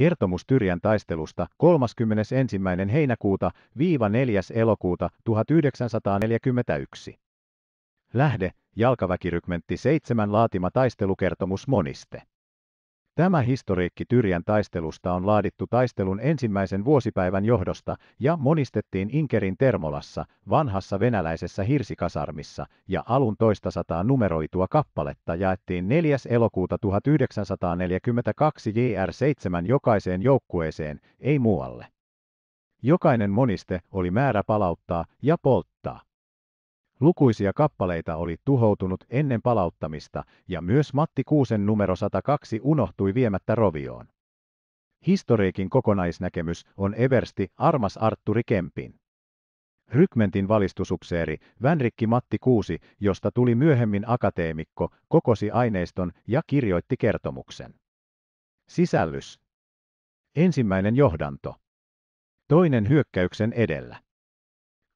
Kertomus Tyrjän taistelusta 31. heinäkuuta viiva 4. elokuuta 1941. Lähde, jalkaväkirykmentti 7 laatima taistelukertomus moniste. Tämä historiikki Tyrjän taistelusta on laadittu taistelun ensimmäisen vuosipäivän johdosta ja monistettiin Inkerin Termolassa, vanhassa venäläisessä hirsikasarmissa, ja alun toista sataa numeroitua kappaletta jaettiin 4. elokuuta 1942 JR7 jokaiseen joukkueeseen, ei muualle. Jokainen moniste oli määrä palauttaa ja polttaa. Lukuisia kappaleita oli tuhoutunut ennen palauttamista, ja myös Matti Kuusen numero 102 unohtui viemättä rovioon. Historiikin kokonaisnäkemys on eversti Armas Artturi Kempin. Rykmentin valistusupseeri Vänrikki Matti Kuusi, josta tuli myöhemmin akateemikko, kokosi aineiston ja kirjoitti kertomuksen. Sisällys. Ensimmäinen johdanto. Toinen hyökkäyksen edellä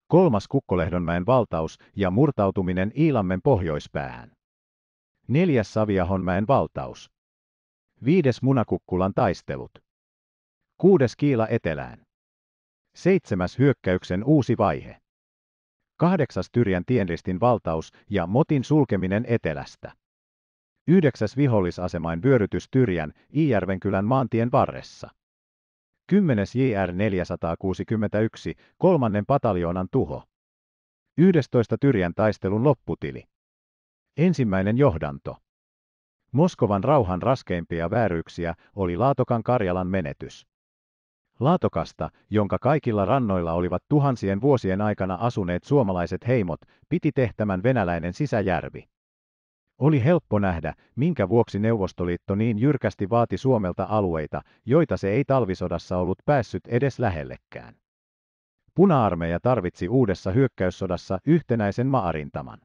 kolmas Kukkolehdonmäen valtaus ja murtautuminen Iilammen pohjoispään. Neljäs Saviahonmäen valtaus. Viides Munakukkulan taistelut. Kuudes Kiila etelään. Seitsemäs hyökkäyksen uusi vaihe. Kahdeksas Tyrjän tienristin valtaus ja motin sulkeminen etelästä. Yhdeksäs vihollisasemain vyörytys Tyrjän Iijärvenkylän maantien varressa. 10. JR 461, kolmannen pataljoonan tuho. 11. Tyrjän taistelun lopputili. Ensimmäinen johdanto. Moskovan rauhan raskeimpia vääryyksiä oli Laatokan Karjalan menetys. Laatokasta, jonka kaikilla rannoilla olivat tuhansien vuosien aikana asuneet suomalaiset heimot, piti tehtämän venäläinen sisäjärvi. Oli helppo nähdä, minkä vuoksi Neuvostoliitto niin jyrkästi vaati Suomelta alueita, joita se ei talvisodassa ollut päässyt edes lähellekään. Puna-armeija tarvitsi uudessa hyökkäyssodassa yhtenäisen maarintaman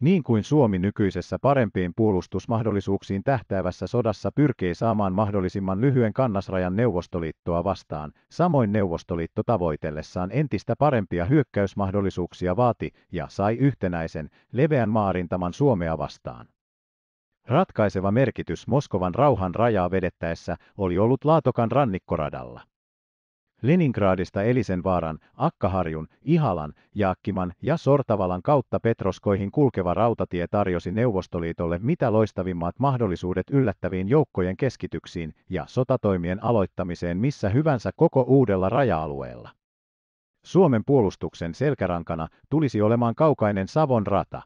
niin kuin Suomi nykyisessä parempiin puolustusmahdollisuuksiin tähtäävässä sodassa pyrkii saamaan mahdollisimman lyhyen kannasrajan Neuvostoliittoa vastaan, samoin Neuvostoliitto tavoitellessaan entistä parempia hyökkäysmahdollisuuksia vaati ja sai yhtenäisen, leveän maarintaman Suomea vastaan. Ratkaiseva merkitys Moskovan rauhan rajaa vedettäessä oli ollut Laatokan rannikkoradalla. Leningradista Elisenvaaran, Akkaharjun, Ihalan, Jaakkiman ja Sortavalan kautta Petroskoihin kulkeva rautatie tarjosi Neuvostoliitolle mitä loistavimmat mahdollisuudet yllättäviin joukkojen keskityksiin ja sotatoimien aloittamiseen missä hyvänsä koko uudella raja-alueella. Suomen puolustuksen selkärankana tulisi olemaan kaukainen Savon rata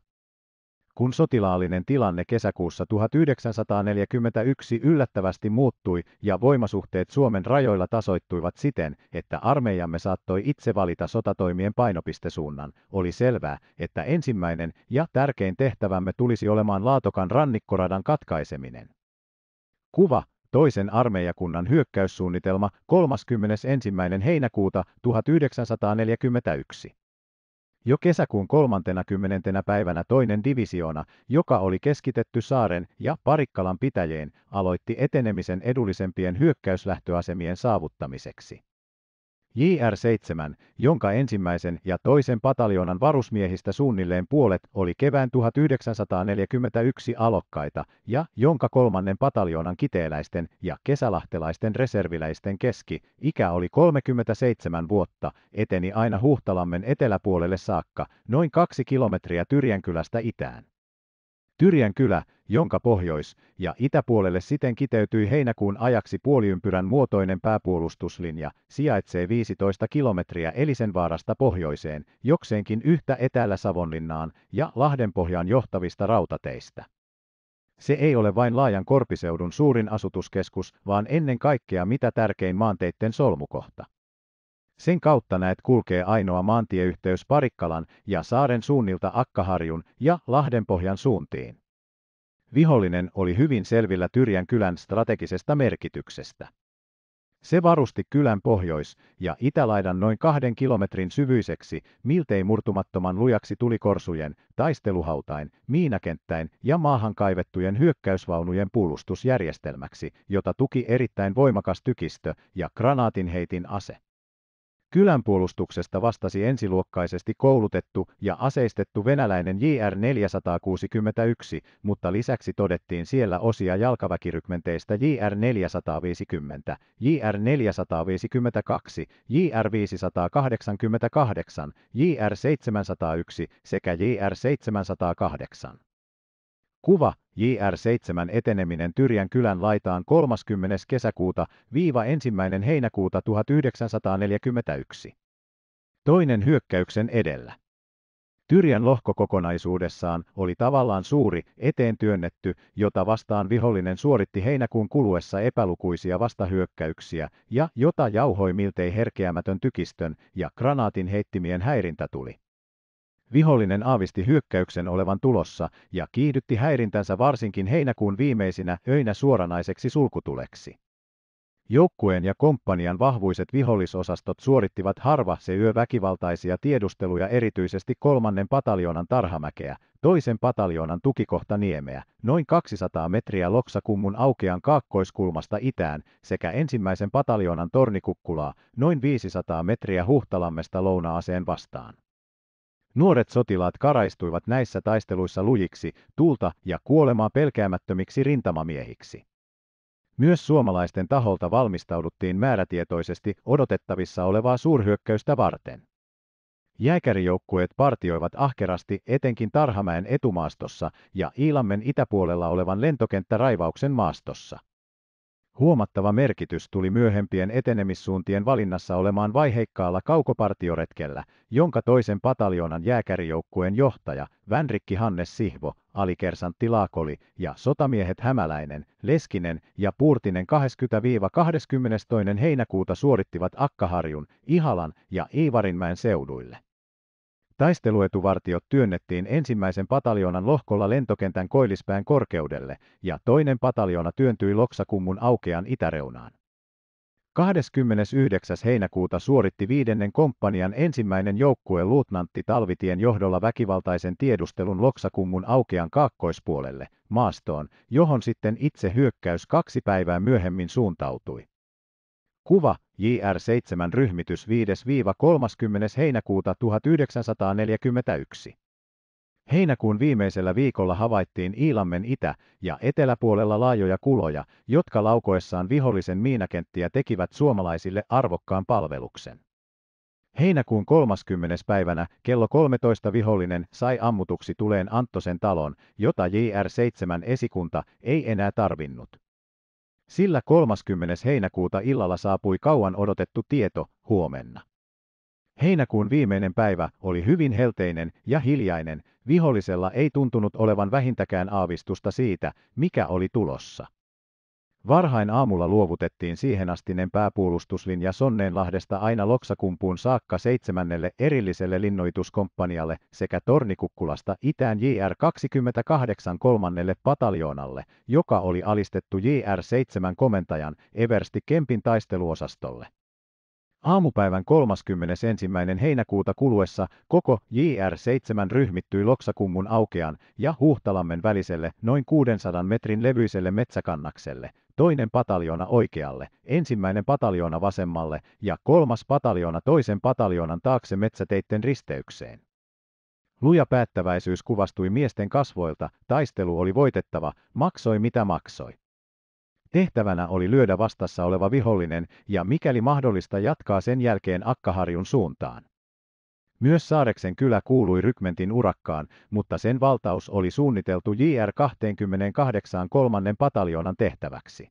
kun sotilaallinen tilanne kesäkuussa 1941 yllättävästi muuttui ja voimasuhteet Suomen rajoilla tasoittuivat siten, että armeijamme saattoi itse valita sotatoimien painopistesuunnan, oli selvää, että ensimmäinen ja tärkein tehtävämme tulisi olemaan Laatokan rannikkoradan katkaiseminen. Kuva, toisen armeijakunnan hyökkäyssuunnitelma 31. heinäkuuta 1941 jo kesäkuun 30. päivänä toinen divisioona, joka oli keskitetty saaren ja Parikkalan pitäjeen, aloitti etenemisen edullisempien hyökkäyslähtöasemien saavuttamiseksi. JR-7, jonka ensimmäisen ja toisen pataljoonan varusmiehistä suunnilleen puolet oli kevään 1941 alokkaita ja jonka kolmannen pataljoonan kiteeläisten ja kesälahtelaisten reserviläisten keski ikä oli 37 vuotta, eteni aina Huhtalammen eteläpuolelle saakka, noin kaksi kilometriä Tyrjänkylästä itään. Tyrjänkylä, jonka pohjois- ja itäpuolelle siten kiteytyi heinäkuun ajaksi puoliympyrän muotoinen pääpuolustuslinja, sijaitsee 15 kilometriä Elisenvaarasta pohjoiseen, jokseenkin yhtä etäällä Savonlinnaan ja Lahdenpohjaan johtavista rautateistä. Se ei ole vain laajan korpiseudun suurin asutuskeskus, vaan ennen kaikkea mitä tärkein maanteitten solmukohta. Sen kautta näet kulkee ainoa maantieyhteys Parikkalan ja saaren suunnilta Akkaharjun ja Lahdenpohjan suuntiin. Vihollinen oli hyvin selvillä Tyrjän kylän strategisesta merkityksestä. Se varusti kylän pohjois- ja itälaidan noin kahden kilometrin syvyiseksi, miltei murtumattoman lujaksi tulikorsujen, taisteluhautain, miinakenttäin ja maahan kaivettujen hyökkäysvaunujen puolustusjärjestelmäksi, jota tuki erittäin voimakas tykistö ja granaatinheitin ase. Kylän puolustuksesta vastasi ensiluokkaisesti koulutettu ja aseistettu venäläinen JR-461, mutta lisäksi todettiin siellä osia jalkaväkirykmenteistä JR-450, JR-452, JR-588, JR-701 sekä JR-708. Kuva JR7 eteneminen Tyrjän kylän laitaan 30. kesäkuuta viiva 1. heinäkuuta 1941. Toinen hyökkäyksen edellä. Tyrjän lohko kokonaisuudessaan oli tavallaan suuri, eteen työnnetty, jota vastaan vihollinen suoritti heinäkuun kuluessa epälukuisia vastahyökkäyksiä, ja jota jauhoi miltei herkeämätön tykistön ja granaatin heittimien häirintä tuli. Vihollinen aavisti hyökkäyksen olevan tulossa ja kiihdytti häirintänsä varsinkin heinäkuun viimeisinä öinä suoranaiseksi sulkutuleksi. Joukkueen ja komppanian vahvuiset vihollisosastot suorittivat harva se yö väkivaltaisia tiedusteluja erityisesti kolmannen pataljonan tarhamäkeä, toisen pataljonan tukikohta niemeä, noin 200 metriä Loksakummun aukean kaakkoiskulmasta itään, sekä ensimmäisen pataljonan tornikukkulaa, noin 500 metriä Huhtalammesta lounaaseen vastaan. Nuoret sotilaat karaistuivat näissä taisteluissa lujiksi, tuulta ja kuolemaa pelkäämättömiksi rintamamiehiksi. Myös suomalaisten taholta valmistauduttiin määrätietoisesti odotettavissa olevaa suurhyökkäystä varten. Jääkärijoukkueet partioivat ahkerasti etenkin Tarhamäen etumaastossa ja Iilammen itäpuolella olevan lentokenttäraivauksen maastossa. Huomattava merkitys tuli myöhempien etenemissuuntien valinnassa olemaan vaiheikkaalla kaukopartioretkellä, jonka toisen pataljonan jääkärijoukkueen johtaja, Vänrikki Hannes Sihvo, alikersantti Laakoli ja sotamiehet Hämäläinen, Leskinen ja Puurtinen 20-22. heinäkuuta suorittivat Akkaharjun, Ihalan ja Iivarinmäen seuduille. Taisteluetuvartiot työnnettiin ensimmäisen pataljoonan lohkolla lentokentän koillispään korkeudelle, ja toinen pataljoona työntyi Loksakummun aukean itäreunaan. 29. heinäkuuta suoritti viidennen komppanian ensimmäinen joukkue luutnantti Talvitien johdolla väkivaltaisen tiedustelun Loksakummun aukean kaakkoispuolelle, maastoon, johon sitten itse hyökkäys kaksi päivää myöhemmin suuntautui. Kuva JR7 ryhmitys 5-30. heinäkuuta 1941. Heinäkuun viimeisellä viikolla havaittiin Iilammen itä- ja eteläpuolella laajoja kuloja, jotka laukoessaan vihollisen miinakenttiä tekivät suomalaisille arvokkaan palveluksen. Heinäkuun 30. päivänä kello 13 vihollinen sai ammutuksi tuleen Anttosen talon, jota JR7 esikunta ei enää tarvinnut. Sillä 30. heinäkuuta illalla saapui kauan odotettu tieto, huomenna. Heinäkuun viimeinen päivä oli hyvin helteinen ja hiljainen, vihollisella ei tuntunut olevan vähintäkään aavistusta siitä, mikä oli tulossa. Varhain aamulla luovutettiin siihenastinen pääpuolustuslinja Sonneenlahdesta aina Loksakumpuun saakka seitsemännelle erilliselle linnoituskomppanialle sekä Tornikukkulasta itään JR 28 kolmannelle pataljoonalle, joka oli alistettu JR 7 komentajan Eversti Kempin taisteluosastolle. Aamupäivän 31. heinäkuuta kuluessa koko JR7 ryhmittyi Loksakummun aukean ja Huhtalammen väliselle noin 600 metrin levyiselle metsäkannakselle, toinen pataljona oikealle, ensimmäinen pataljona vasemmalle ja kolmas pataljona toisen pataljonan taakse metsäteitten risteykseen. Luja päättäväisyys kuvastui miesten kasvoilta, taistelu oli voitettava, maksoi mitä maksoi. Tehtävänä oli lyödä vastassa oleva vihollinen ja mikäli mahdollista jatkaa sen jälkeen Akkaharjun suuntaan. Myös Saareksen kylä kuului rykmentin urakkaan, mutta sen valtaus oli suunniteltu JR 28 kolmannen pataljonan tehtäväksi.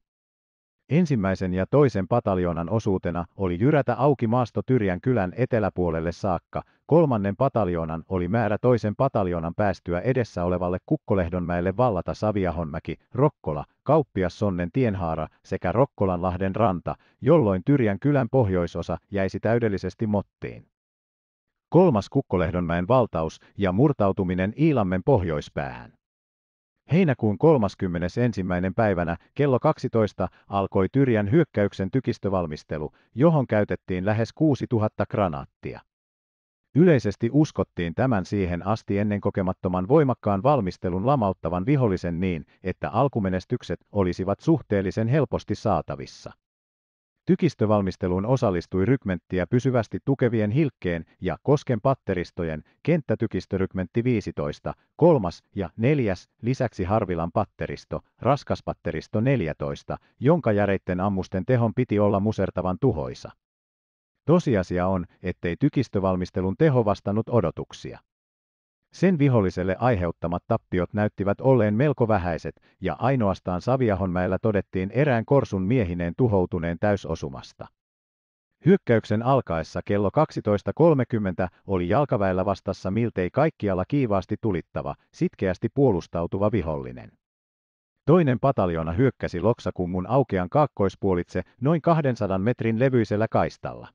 Ensimmäisen ja toisen pataljoonan osuutena oli jyrätä auki maasto Tyrjän kylän eteläpuolelle saakka, kolmannen pataljoonan oli määrä toisen pataljoonan päästyä edessä olevalle Kukkolehdonmäelle vallata Saviahonmäki, Rokkola, Kauppias Sonnen tienhaara sekä Rokkolanlahden ranta, jolloin Tyrjän kylän pohjoisosa jäisi täydellisesti mottiin. Kolmas Kukkolehdonmäen valtaus ja murtautuminen Iilammen pohjoispäähän. Heinäkuun 31. päivänä kello 12 alkoi Tyrjän hyökkäyksen tykistövalmistelu, johon käytettiin lähes 6000 granaattia. Yleisesti uskottiin tämän siihen asti ennen kokemattoman voimakkaan valmistelun lamauttavan vihollisen niin, että alkumenestykset olisivat suhteellisen helposti saatavissa. Tykistövalmisteluun osallistui rykmenttiä pysyvästi tukevien Hilkkeen ja Kosken patteristojen kenttätykistörykmentti 15, kolmas ja neljäs, lisäksi Harvilan patteristo, raskas patteristo 14, jonka järeitten ammusten tehon piti olla musertavan tuhoisa. Tosiasia on, ettei tykistövalmistelun teho vastannut odotuksia. Sen viholliselle aiheuttamat tappiot näyttivät olleen melko vähäiset, ja ainoastaan Saviahonmäellä todettiin erään korsun miehineen tuhoutuneen täysosumasta. Hyökkäyksen alkaessa kello 12.30 oli jalkaväellä vastassa miltei kaikkialla kiivaasti tulittava, sitkeästi puolustautuva vihollinen. Toinen pataljona hyökkäsi Loksakummun aukean kaakkoispuolitse noin 200 metrin levyisellä kaistalla.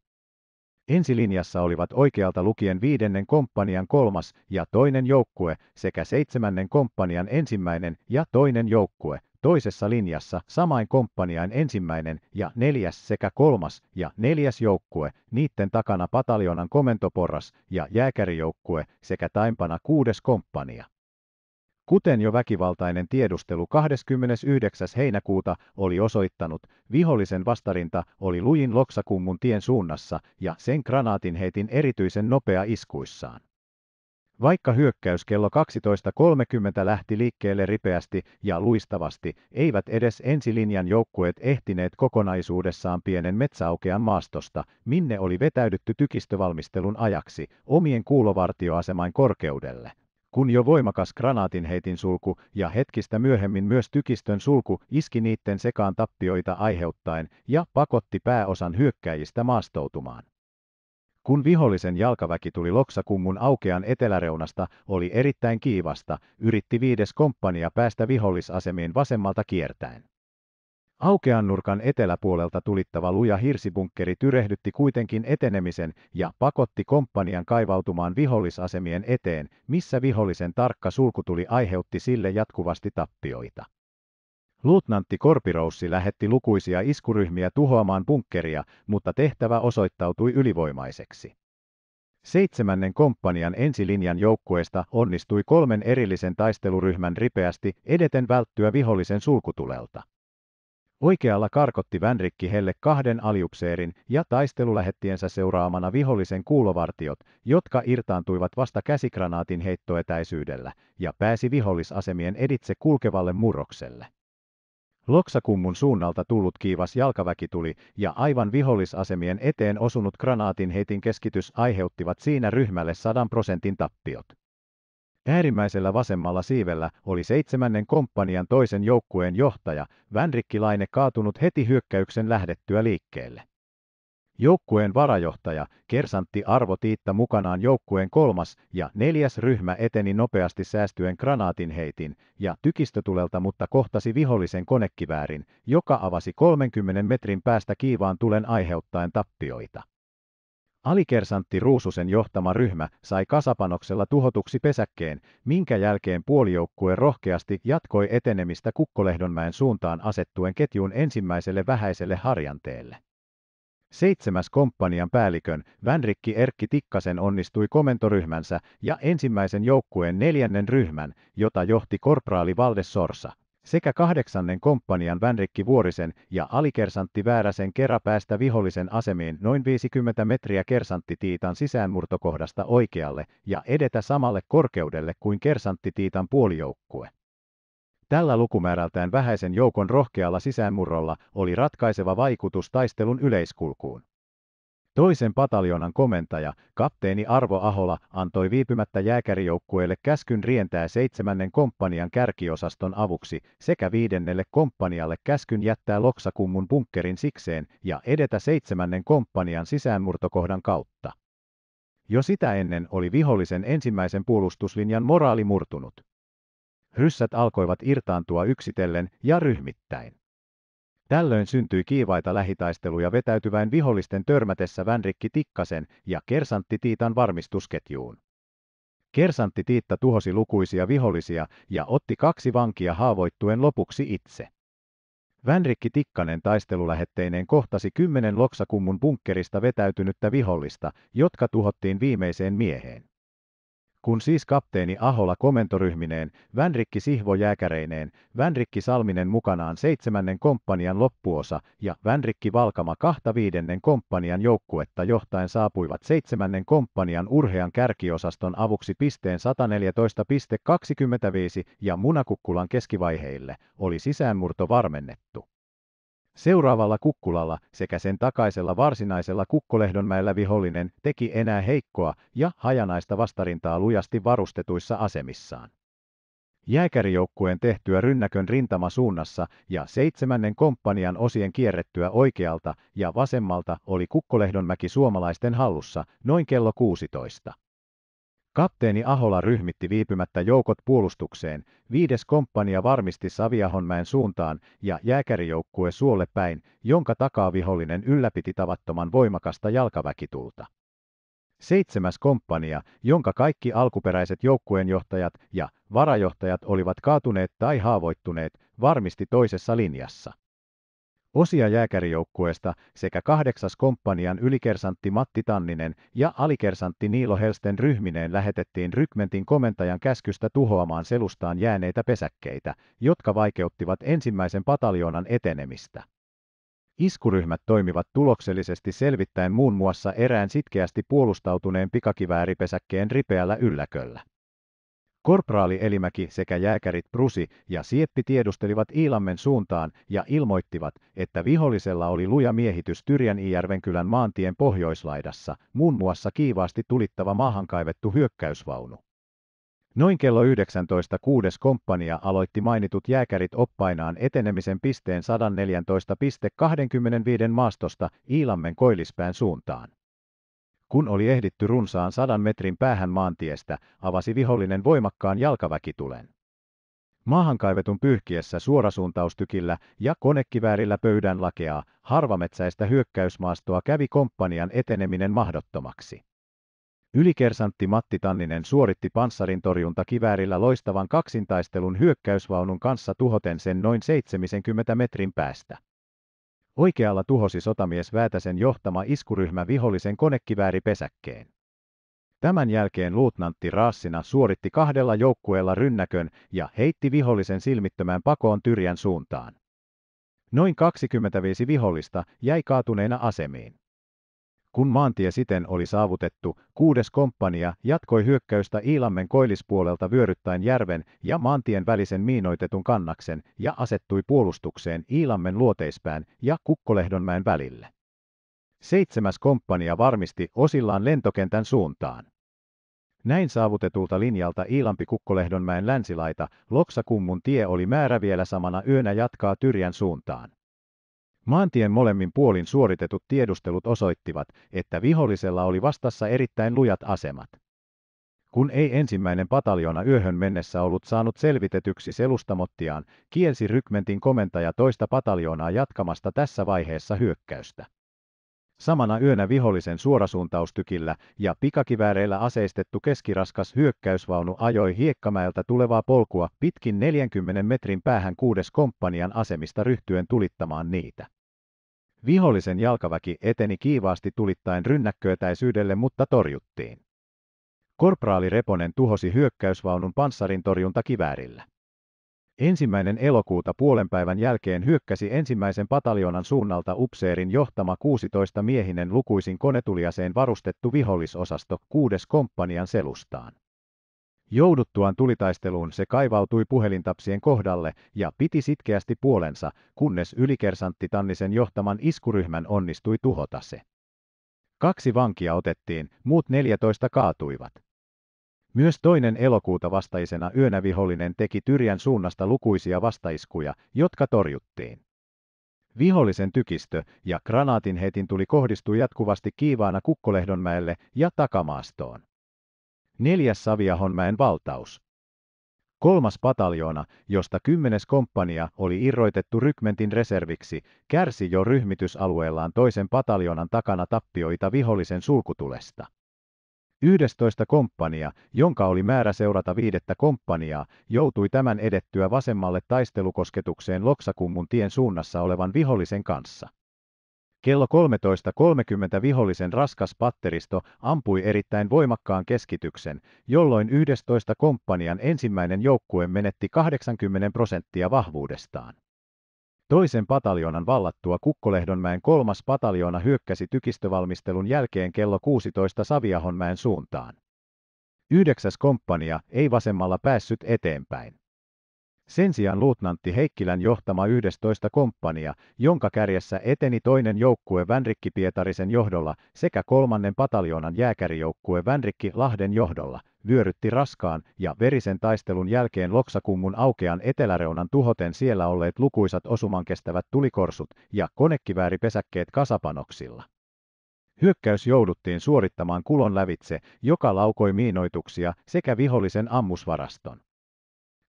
Ensilinjassa olivat oikealta lukien viidennen komppanian kolmas ja toinen joukkue sekä seitsemännen komppanian ensimmäinen ja toinen joukkue, toisessa linjassa samain komppanian ensimmäinen ja neljäs sekä kolmas ja neljäs joukkue, niiden takana pataljonan komentoporras ja jääkärijoukkue sekä taimpana kuudes komppania. Kuten jo väkivaltainen tiedustelu 29. heinäkuuta oli osoittanut, vihollisen vastarinta oli lujin Loksakummun tien suunnassa ja sen granaatin heitin erityisen nopea iskuissaan. Vaikka hyökkäys kello 12.30 lähti liikkeelle ripeästi ja luistavasti, eivät edes ensilinjan joukkueet ehtineet kokonaisuudessaan pienen metsäaukean maastosta, minne oli vetäydytty tykistövalmistelun ajaksi, omien kuulovartioaseman korkeudelle kun jo voimakas granaatinheitin sulku ja hetkistä myöhemmin myös tykistön sulku iski niitten sekaan tappioita aiheuttaen ja pakotti pääosan hyökkäjistä maastoutumaan. Kun vihollisen jalkaväki tuli Loksakummun aukean eteläreunasta, oli erittäin kiivasta, yritti viides komppania päästä vihollisasemiin vasemmalta kiertäen. Aukean nurkan eteläpuolelta tulittava luja hirsibunkkeri tyrehdytti kuitenkin etenemisen ja pakotti komppanian kaivautumaan vihollisasemien eteen, missä vihollisen tarkka sulkutuli aiheutti sille jatkuvasti tappioita. Luutnantti Korpiroussi lähetti lukuisia iskuryhmiä tuhoamaan bunkkeria, mutta tehtävä osoittautui ylivoimaiseksi. Seitsemännen komppanian ensilinjan joukkueesta onnistui kolmen erillisen taisteluryhmän ripeästi edeten välttyä vihollisen sulkutulelta. Oikealla karkotti Vänrikki helle kahden aljupseerin ja taistelulähettiensä seuraamana vihollisen kuulovartiot, jotka irtaantuivat vasta käsikranaatin heittoetäisyydellä ja pääsi vihollisasemien editse kulkevalle murrokselle. Loksakummun suunnalta tullut kiivas jalkaväki tuli ja aivan vihollisasemien eteen osunut granaatin heitin keskitys aiheuttivat siinä ryhmälle sadan prosentin tappiot. Äärimmäisellä vasemmalla siivellä oli seitsemännen komppanian toisen joukkueen johtaja, Vänrikkilaine kaatunut heti hyökkäyksen lähdettyä liikkeelle. Joukkueen varajohtaja, kersantti Arvo Tiitta mukanaan joukkueen kolmas ja neljäs ryhmä eteni nopeasti säästyen heitin ja tykistötulelta mutta kohtasi vihollisen konekiväärin, joka avasi 30 metrin päästä kiivaan tulen aiheuttaen tappioita. Alikersantti Ruususen johtama ryhmä sai kasapanoksella tuhotuksi pesäkkeen, minkä jälkeen puolijoukkue rohkeasti jatkoi etenemistä Kukkolehdonmäen suuntaan asettuen ketjun ensimmäiselle vähäiselle harjanteelle. Seitsemäs komppanian päällikön Vänrikki Erkki Tikkasen onnistui komentoryhmänsä ja ensimmäisen joukkueen neljännen ryhmän, jota johti korpraali Valde Sorsa, sekä kahdeksannen komppanian Vänrikki Vuorisen ja alikersantti Vääräsen keräpäästä vihollisen asemiin noin 50 metriä kersantti tiitan sisäänmurtokohdasta oikealle ja edetä samalle korkeudelle kuin kersantti tiitan puolijoukkue. Tällä lukumäärältään vähäisen joukon rohkealla sisäänmurrolla oli ratkaiseva vaikutus taistelun yleiskulkuun. Toisen pataljonan komentaja, kapteeni Arvo Ahola, antoi viipymättä jääkärijoukkueelle käskyn rientää seitsemännen komppanian kärkiosaston avuksi sekä viidennelle komppanialle käskyn jättää Loksakummun bunkkerin sikseen ja edetä seitsemännen komppanian sisäänmurtokohdan kautta. Jo sitä ennen oli vihollisen ensimmäisen puolustuslinjan moraali murtunut. Ryssät alkoivat irtaantua yksitellen ja ryhmittäin. Tällöin syntyi kiivaita lähitaisteluja vetäytyvään vihollisten törmätessä Vänrikki Tikkasen ja Kersantti Tiitan varmistusketjuun. Kersantti Tiitta tuhosi lukuisia vihollisia ja otti kaksi vankia haavoittuen lopuksi itse. Vänrikki Tikkanen taistelulähetteineen kohtasi kymmenen loksakummun bunkkerista vetäytynyttä vihollista, jotka tuhottiin viimeiseen mieheen. Kun siis kapteeni Ahola komentoryhmineen, Vänrikki Sihvo jääkäreineen, Vänrikki Salminen mukanaan seitsemännen komppanian loppuosa ja Vänrikki Valkama kahta viidennen komppanian joukkuetta johtaen saapuivat seitsemännen komppanian urhean kärkiosaston avuksi pisteen 114.25 ja Munakukkulan keskivaiheille oli sisäänmurto varmennettu. Seuraavalla kukkulalla sekä sen takaisella varsinaisella kukkolehdonmäellä vihollinen teki enää heikkoa ja hajanaista vastarintaa lujasti varustetuissa asemissaan. Jääkärijoukkueen tehtyä rynnäkön rintamasuunnassa ja seitsemännen komppanian osien kierrettyä oikealta ja vasemmalta oli Kukkolehdonmäki suomalaisten hallussa noin kello 16. Kapteeni Ahola ryhmitti viipymättä joukot puolustukseen, viides komppania varmisti Saviahonmäen suuntaan ja jääkärijoukkue suolle päin, jonka takaa vihollinen ylläpiti tavattoman voimakasta jalkaväkitulta. Seitsemäs komppania, jonka kaikki alkuperäiset joukkueenjohtajat ja varajohtajat olivat kaatuneet tai haavoittuneet, varmisti toisessa linjassa. Osia jääkärijoukkueesta sekä kahdeksas komppanian ylikersantti Matti Tanninen ja alikersantti Niilo Helsten ryhmineen lähetettiin rykmentin komentajan käskystä tuhoamaan selustaan jääneitä pesäkkeitä, jotka vaikeuttivat ensimmäisen pataljoonan etenemistä. Iskuryhmät toimivat tuloksellisesti selvittäen muun muassa erään sitkeästi puolustautuneen pikakivääripesäkkeen ripeällä ylläköllä. Korpraali Elimäki sekä jääkärit Prusi ja Sieppi tiedustelivat Iilammen suuntaan ja ilmoittivat, että vihollisella oli luja miehitys Tyrjän Iijärvenkylän maantien pohjoislaidassa, muun muassa kiivaasti tulittava maahan kaivettu hyökkäysvaunu. Noin kello 19.6. komppania aloitti mainitut jääkärit oppainaan etenemisen pisteen 114.25 maastosta Iilammen koilispään suuntaan. Kun oli ehditty runsaan sadan metrin päähän maantiestä, avasi vihollinen voimakkaan jalkaväkitulen. Maahankaivetun pyyhkiessä suorasuuntaustykillä ja konekiväärillä pöydän lakeaa, harvametsäistä hyökkäysmaastoa kävi komppanian eteneminen mahdottomaksi. Ylikersantti Matti Tanninen suoritti panssarintorjunta kiväärillä loistavan kaksintaistelun hyökkäysvaunun kanssa tuhoten sen noin 70 metrin päästä. Oikealla tuhosi sotamies Väätäsen johtama iskuryhmä vihollisen konekivääripesäkkeen. Tämän jälkeen luutnantti Raassina suoritti kahdella joukkueella rynnäkön ja heitti vihollisen silmittömään pakoon Tyrjän suuntaan. Noin 25 vihollista jäi kaatuneena asemiin. Kun maantie siten oli saavutettu, kuudes komppania jatkoi hyökkäystä Iilammen koillispuolelta vyöryttäen järven ja maantien välisen miinoitetun kannaksen ja asettui puolustukseen Iilammen luoteispään ja Kukkolehdonmäen välille. Seitsemäs komppania varmisti osillaan lentokentän suuntaan. Näin saavutetulta linjalta Iilampi Kukkolehdonmäen länsilaita Loksakummun tie oli määrä vielä samana yönä jatkaa Tyrjän suuntaan. Maantien molemmin puolin suoritetut tiedustelut osoittivat, että vihollisella oli vastassa erittäin lujat asemat. Kun ei ensimmäinen pataljona yöhön mennessä ollut saanut selvitetyksi selustamottiaan, kielsi rykmentin komentaja toista pataljoonaa jatkamasta tässä vaiheessa hyökkäystä. Samana yönä vihollisen suorasuuntaustykillä ja pikakivääreillä aseistettu keskiraskas hyökkäysvaunu ajoi Hiekkamäeltä tulevaa polkua pitkin 40 metrin päähän kuudes komppanian asemista ryhtyen tulittamaan niitä. Vihollisen jalkaväki eteni kiivaasti tulittain rynnäkköetäisyydelle, mutta torjuttiin. Korpraali Reponen tuhosi hyökkäysvaunun panssarintorjuntakiväärillä. Ensimmäinen elokuuta päivän jälkeen hyökkäsi ensimmäisen pataljonan suunnalta upseerin johtama 16 miehinen lukuisin konetuliaseen varustettu vihollisosasto kuudes komppanian selustaan. Jouduttuaan tulitaisteluun se kaivautui puhelintapsien kohdalle ja piti sitkeästi puolensa, kunnes ylikersantti Tannisen johtaman iskuryhmän onnistui tuhota se. Kaksi vankia otettiin, muut 14 kaatuivat. Myös toinen elokuuta vastaisena yönä vihollinen teki Tyrjän suunnasta lukuisia vastaiskuja, jotka torjuttiin. Vihollisen tykistö ja granaatin heitin tuli kohdistui jatkuvasti kiivaana Kukkolehdonmäelle ja takamaastoon neljäs Saviahonmäen valtaus. Kolmas pataljoona, josta kymmenes komppania oli irroitettu rykmentin reserviksi, kärsi jo ryhmitysalueellaan toisen pataljoonan takana tappioita vihollisen sulkutulesta. 11 komppania, jonka oli määrä seurata viidettä komppaniaa, joutui tämän edettyä vasemmalle taistelukosketukseen Loksakummun tien suunnassa olevan vihollisen kanssa. Kello 13.30 vihollisen raskas patteristo ampui erittäin voimakkaan keskityksen, jolloin 11 komppanian ensimmäinen joukkue menetti 80 prosenttia vahvuudestaan. Toisen pataljonan vallattua Kukkolehdonmäen kolmas pataljoona hyökkäsi tykistövalmistelun jälkeen kello 16 Saviahonmäen suuntaan. Yhdeksäs komppania ei vasemmalla päässyt eteenpäin. Sen sijaan luutnantti Heikkilän johtama 11 komppania, jonka kärjessä eteni toinen joukkue Vänrikki Pietarisen johdolla sekä kolmannen pataljoonan jääkärijoukkue Vänrikki Lahden johdolla, vyörytti raskaan ja verisen taistelun jälkeen Loksakungun aukean eteläreunan tuhoten siellä olleet lukuisat kestävät tulikorsut ja konekivääripesäkkeet kasapanoksilla. Hyökkäys jouduttiin suorittamaan kulon lävitse, joka laukoi miinoituksia sekä vihollisen ammusvaraston.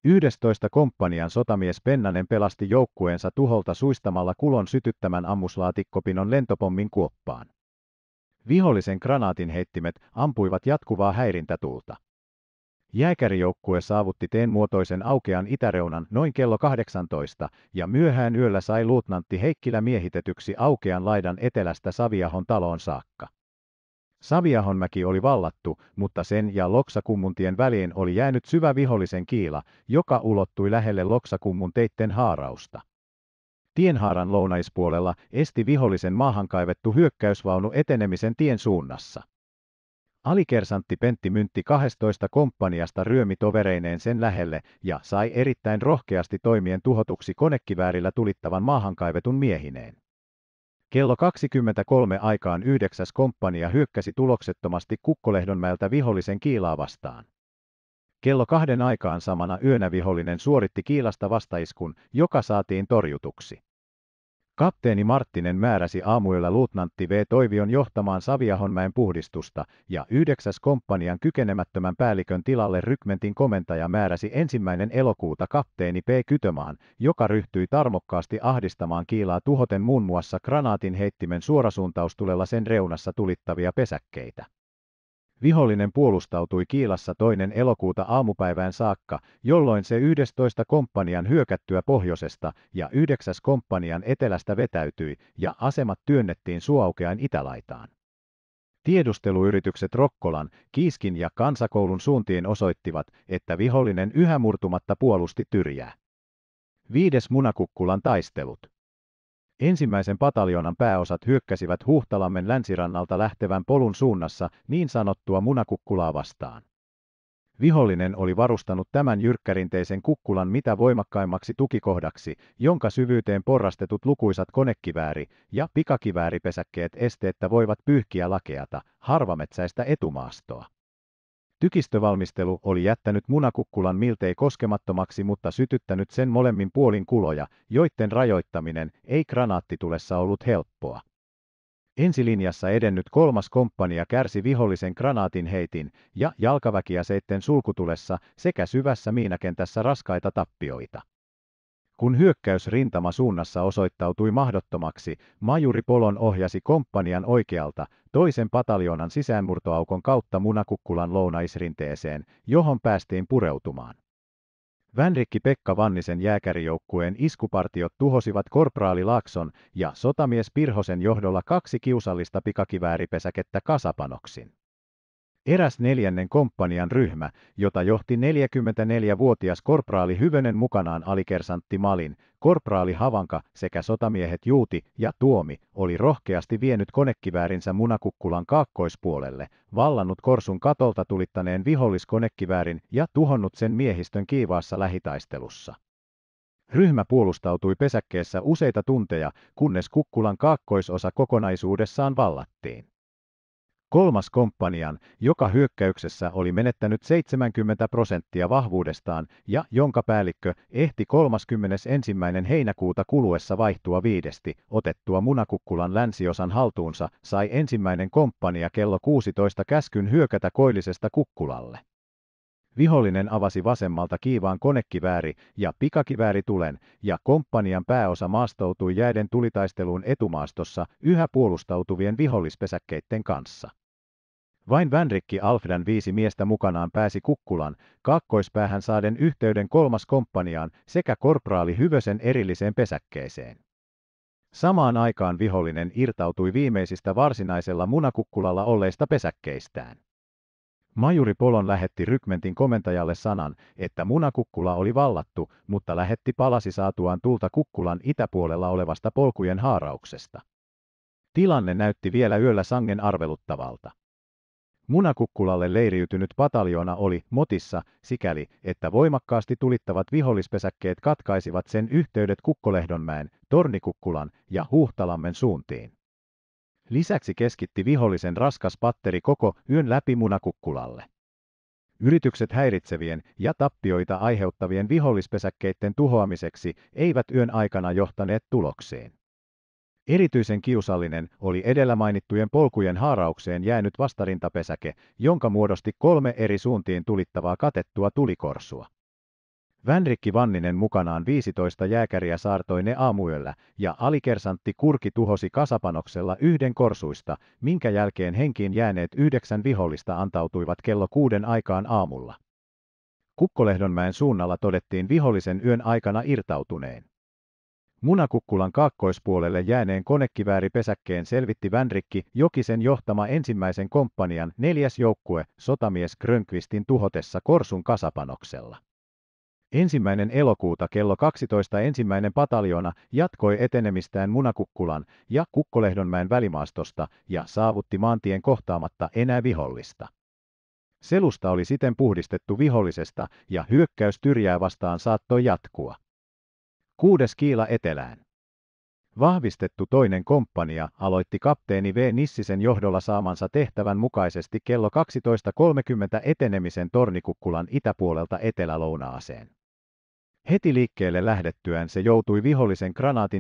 11 komppanian sotamies Pennanen pelasti joukkueensa tuholta suistamalla kulon sytyttämän ammuslaatikkopinon lentopommin kuoppaan. Vihollisen granaatin heittimet ampuivat jatkuvaa häirintätuulta. Jääkärijoukkue saavutti teen muotoisen aukean itäreunan noin kello 18 ja myöhään yöllä sai luutnantti Heikkilä miehitetyksi aukean laidan etelästä Saviahon taloon saakka. Saviahonmäki oli vallattu, mutta sen ja Loksakummuntien väliin oli jäänyt syvä vihollisen kiila, joka ulottui lähelle Loksakummun teitten haarausta. Tienhaaran lounaispuolella esti vihollisen maahan kaivettu hyökkäysvaunu etenemisen tien suunnassa. Alikersantti Pentti Myntti 12 komppaniasta ryömi tovereineen sen lähelle ja sai erittäin rohkeasti toimien tuhotuksi konekiväärillä tulittavan maahankaivetun miehineen. Kello 23 aikaan yhdeksäs komppania hyökkäsi tuloksettomasti Kukkolehdonmäeltä vihollisen kiilaa vastaan. Kello kahden aikaan samana yönä vihollinen suoritti kiilasta vastaiskun, joka saatiin torjutuksi. Kapteeni Marttinen määräsi aamuyöllä luutnantti V. Toivion johtamaan Saviahonmäen puhdistusta ja yhdeksäs komppanian kykenemättömän päällikön tilalle rykmentin komentaja määräsi ensimmäinen elokuuta kapteeni P. Kytömaan, joka ryhtyi tarmokkaasti ahdistamaan kiilaa tuhoten muun muassa granaatin heittimen suorasuuntaustulella sen reunassa tulittavia pesäkkeitä. Vihollinen puolustautui Kiilassa toinen elokuuta aamupäivään saakka, jolloin se 11. komppanian hyökättyä pohjoisesta ja 9. komppanian etelästä vetäytyi ja asemat työnnettiin suaukeain itälaitaan. Tiedusteluyritykset Rokkolan, Kiiskin ja kansakoulun suuntiin osoittivat, että vihollinen yhä murtumatta puolusti tyrjää. Viides munakukkulan taistelut. Ensimmäisen pataljonan pääosat hyökkäsivät Huhtalammen länsirannalta lähtevän polun suunnassa niin sanottua munakukkulaa vastaan. Vihollinen oli varustanut tämän jyrkkärinteisen kukkulan mitä voimakkaimmaksi tukikohdaksi, jonka syvyyteen porrastetut lukuisat konekivääri- ja pikakivääripesäkkeet esteettä voivat pyyhkiä lakeata, harvametsäistä etumaastoa. Tykistövalmistelu oli jättänyt munakukkulan miltei koskemattomaksi, mutta sytyttänyt sen molemmin puolin kuloja, joiden rajoittaminen ei granaattitulessa ollut helppoa. Ensilinjassa edennyt kolmas komppania kärsi vihollisen granaatin heitin ja jalkaväkiaseitten sulkutulessa sekä syvässä miinakentässä raskaita tappioita. Kun hyökkäys rintamasuunnassa osoittautui mahdottomaksi, majuri Polon ohjasi komppanian oikealta toisen pataljonan sisäänmurtoaukon kautta munakukkulan lounaisrinteeseen, johon päästiin pureutumaan. Vänrikki Pekka Vannisen jääkärijoukkueen iskupartiot tuhosivat korpraali Laakson ja sotamies Pirhosen johdolla kaksi kiusallista pikakivääripesäkettä kasapanoksin. Eräs neljännen komppanian ryhmä, jota johti 44-vuotias korpraali Hyvönen mukanaan alikersantti Malin, korpraali Havanka sekä sotamiehet Juuti ja Tuomi, oli rohkeasti vienyt konekiväärinsä munakukkulan kaakkoispuolelle, vallannut korsun katolta tulittaneen viholliskonekiväärin ja tuhonnut sen miehistön kiivaassa lähitaistelussa. Ryhmä puolustautui pesäkkeessä useita tunteja, kunnes kukkulan kaakkoisosa kokonaisuudessaan vallattiin kolmas komppanian, joka hyökkäyksessä oli menettänyt 70 prosenttia vahvuudestaan ja jonka päällikkö ehti 31. heinäkuuta kuluessa vaihtua viidesti otettua munakukkulan länsiosan haltuunsa, sai ensimmäinen komppania kello 16 käskyn hyökätä koillisesta kukkulalle. Vihollinen avasi vasemmalta kiivaan konekivääri ja tulen, ja komppanian pääosa maastoutui jäiden tulitaisteluun etumaastossa yhä puolustautuvien vihollispesäkkeiden kanssa. Vain Vänrikki Alfdan viisi miestä mukanaan pääsi Kukkulan, kaakkoispäähän saaden yhteyden kolmas komppaniaan sekä korpraali Hyvösen erilliseen pesäkkeeseen. Samaan aikaan vihollinen irtautui viimeisistä varsinaisella munakukkulalla olleista pesäkkeistään. Majuri Polon lähetti rykmentin komentajalle sanan, että munakukkula oli vallattu, mutta lähetti palasi saatuaan tulta kukkulan itäpuolella olevasta polkujen haarauksesta. Tilanne näytti vielä yöllä sangen arveluttavalta. Munakukkulalle leiriytynyt pataljona oli motissa sikäli, että voimakkaasti tulittavat vihollispesäkkeet katkaisivat sen yhteydet Kukkolehdonmäen, Tornikukkulan ja Huhtalammen suuntiin. Lisäksi keskitti vihollisen raskas patteri koko yön läpi munakukkulalle. Yritykset häiritsevien ja tappioita aiheuttavien vihollispesäkkeiden tuhoamiseksi eivät yön aikana johtaneet tulokseen. Erityisen kiusallinen oli edellä mainittujen polkujen haaraukseen jäänyt vastarintapesäke, jonka muodosti kolme eri suuntiin tulittavaa katettua tulikorsua. Vänrikki Vanninen mukanaan 15 jääkäriä saartoi ne aamuyöllä, ja alikersantti Kurki tuhosi kasapanoksella yhden korsuista, minkä jälkeen henkiin jääneet yhdeksän vihollista antautuivat kello kuuden aikaan aamulla. Kukkolehdonmäen suunnalla todettiin vihollisen yön aikana irtautuneen. Munakukkulan kaakkoispuolelle jääneen konekivääripesäkkeen selvitti Vänrikki Jokisen johtama ensimmäisen komppanian neljäs joukkue sotamies Grönqvistin tuhotessa Korsun kasapanoksella. Ensimmäinen elokuuta kello 12 ensimmäinen pataljona jatkoi etenemistään Munakukkulan ja Kukkolehdonmäen välimaastosta ja saavutti maantien kohtaamatta enää vihollista. Selusta oli siten puhdistettu vihollisesta ja hyökkäys tyrjää vastaan saattoi jatkua. Kuudes kiila etelään. Vahvistettu toinen komppania aloitti kapteeni V. Nissisen johdolla saamansa tehtävän mukaisesti kello 12.30 etenemisen tornikukkulan itäpuolelta etelälounaaseen. Heti liikkeelle lähdettyään se joutui vihollisen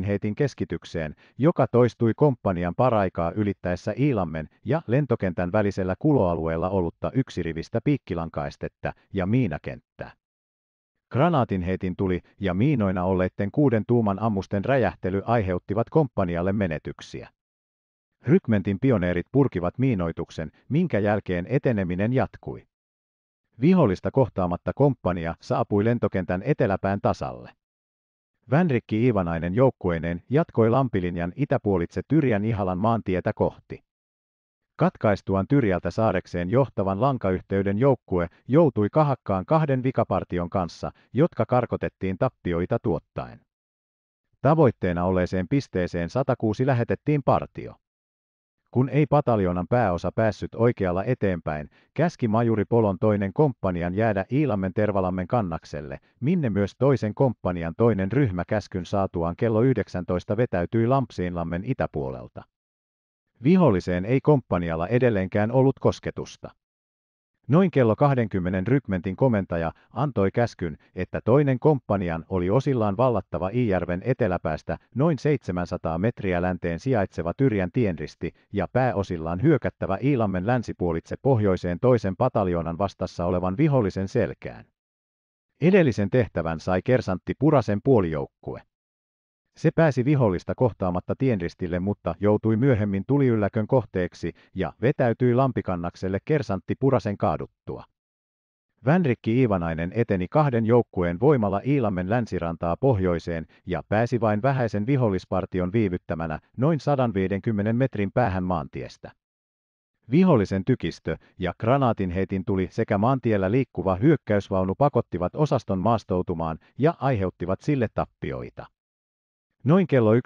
heitin keskitykseen, joka toistui komppanian paraikaa ylittäessä Iilammen ja lentokentän välisellä kuloalueella ollutta yksirivistä piikkilankaistetta ja miinakenttää. heitin tuli ja miinoina olleiden kuuden tuuman ammusten räjähtely aiheuttivat komppanialle menetyksiä. Rykmentin pioneerit purkivat miinoituksen, minkä jälkeen eteneminen jatkui. Vihollista kohtaamatta komppania saapui lentokentän eteläpään tasalle. Vänrikki Iivanainen joukkueineen jatkoi Lampilinjan itäpuolitse Tyrjän Ihalan maantietä kohti. Katkaistuaan Tyrjältä saarekseen johtavan lankayhteyden joukkue joutui kahakkaan kahden vikapartion kanssa, jotka karkotettiin tappioita tuottaen. Tavoitteena oleeseen pisteeseen 106 lähetettiin partio. Kun ei pataljonan pääosa päässyt oikealla eteenpäin, käski majuri Polon toinen komppanian jäädä Iilammen Tervalammen kannakselle, minne myös toisen komppanian toinen ryhmä käskyn saatuaan kello 19 vetäytyi Lampsiinlammen itäpuolelta. Viholliseen ei komppanialla edelleenkään ollut kosketusta. Noin kello 20 rykmentin komentaja antoi käskyn, että toinen komppanian oli osillaan vallattava Iijärven eteläpäästä noin 700 metriä länteen sijaitseva Tyrjän tienristi ja pääosillaan hyökättävä Iilammen länsipuolitse pohjoiseen toisen pataljoonan vastassa olevan vihollisen selkään. Edellisen tehtävän sai kersantti Purasen puolijoukkue. Se pääsi vihollista kohtaamatta tienristille, mutta joutui myöhemmin tuliylläkön kohteeksi ja vetäytyi lampikannakselle kersantti Purasen kaaduttua. Vänrikki Iivanainen eteni kahden joukkueen voimalla Iilammen länsirantaa pohjoiseen ja pääsi vain vähäisen vihollispartion viivyttämänä noin 150 metrin päähän maantiestä. Vihollisen tykistö ja granaatinheitin tuli sekä maantiellä liikkuva hyökkäysvaunu pakottivat osaston maastoutumaan ja aiheuttivat sille tappioita. Noin kello 1.30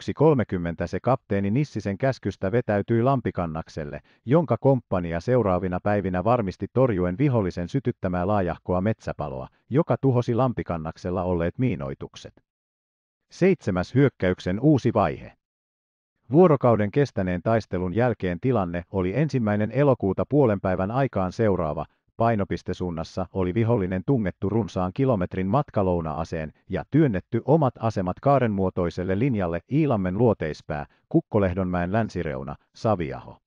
se kapteeni Nissisen käskystä vetäytyi lampikannakselle, jonka komppania seuraavina päivinä varmisti torjuen vihollisen sytyttämää laajahkoa metsäpaloa, joka tuhosi lampikannaksella olleet miinoitukset. Seitsemäs hyökkäyksen uusi vaihe. Vuorokauden kestäneen taistelun jälkeen tilanne oli ensimmäinen elokuuta puolen päivän aikaan seuraava, painopistesuunnassa oli vihollinen tungettu runsaan kilometrin matkalounaaseen aseen ja työnnetty omat asemat kaarenmuotoiselle linjalle Iilammen luoteispää, Kukkolehdonmäen länsireuna, Saviaho.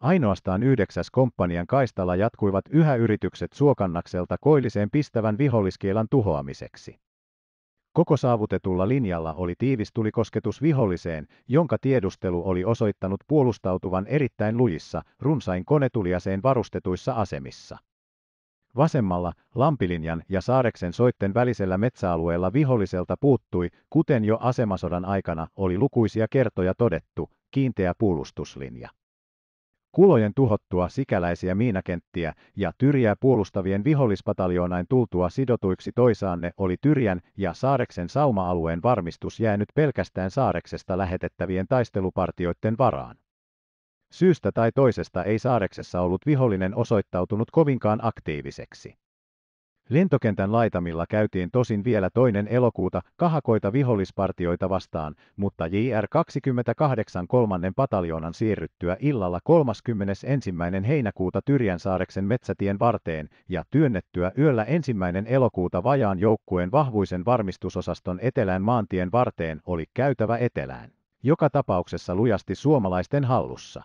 Ainoastaan yhdeksäs komppanian kaistalla jatkuivat yhä yritykset Suokannakselta koilliseen pistävän viholliskielan tuhoamiseksi. Koko saavutetulla linjalla oli tiivis tulikosketus viholliseen, jonka tiedustelu oli osoittanut puolustautuvan erittäin lujissa, runsain konetuliaseen varustetuissa asemissa. Vasemmalla, Lampilinjan ja Saareksen soitten välisellä metsäalueella viholliselta puuttui, kuten jo asemasodan aikana oli lukuisia kertoja todettu, kiinteä puolustuslinja. Kulojen tuhottua sikäläisiä miinakenttiä ja Tyriä puolustavien vihollispataljoonain tultua sidotuiksi toisaanne oli Tyrjän ja Saareksen sauma-alueen varmistus jäänyt pelkästään Saareksesta lähetettävien taistelupartioiden varaan. Syystä tai toisesta ei Saareksessa ollut vihollinen osoittautunut kovinkaan aktiiviseksi. Lentokentän laitamilla käytiin tosin vielä toinen elokuuta kahakoita vihollispartioita vastaan, mutta JR-28 kolmannen pataljoonan siirryttyä illalla 31. heinäkuuta Tyrjänsaareksen metsätien varteen ja työnnettyä yöllä ensimmäinen elokuuta vajaan joukkueen vahvuisen varmistusosaston etelän maantien varteen oli käytävä etelään. Joka tapauksessa lujasti suomalaisten hallussa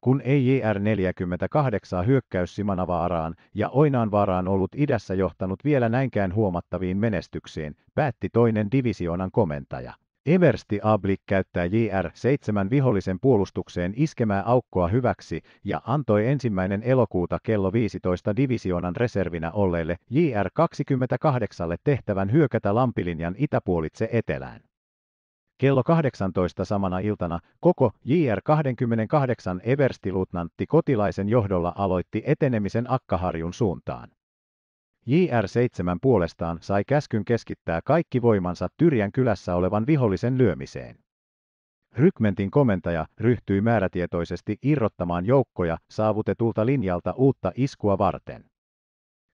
kun ei JR48 hyökkäys Simanavaaraan ja Oinaanvaaraan ollut idässä johtanut vielä näinkään huomattaviin menestyksiin, päätti toinen divisioonan komentaja. Eversti Ablik käyttää JR7 vihollisen puolustukseen iskemää aukkoa hyväksi ja antoi ensimmäinen elokuuta kello 15 divisioonan reservinä olleelle JR28 tehtävän hyökätä lampilinjan itäpuolitse etelään. Kello 18 samana iltana koko JR-28 Everstiluutnantti Kotilaisen johdolla aloitti etenemisen Akkaharjun suuntaan. JR-7 puolestaan sai käskyn keskittää kaikki voimansa Tyrjän kylässä olevan vihollisen lyömiseen. Rykmentin komentaja ryhtyi määrätietoisesti irrottamaan joukkoja saavutetulta linjalta uutta iskua varten.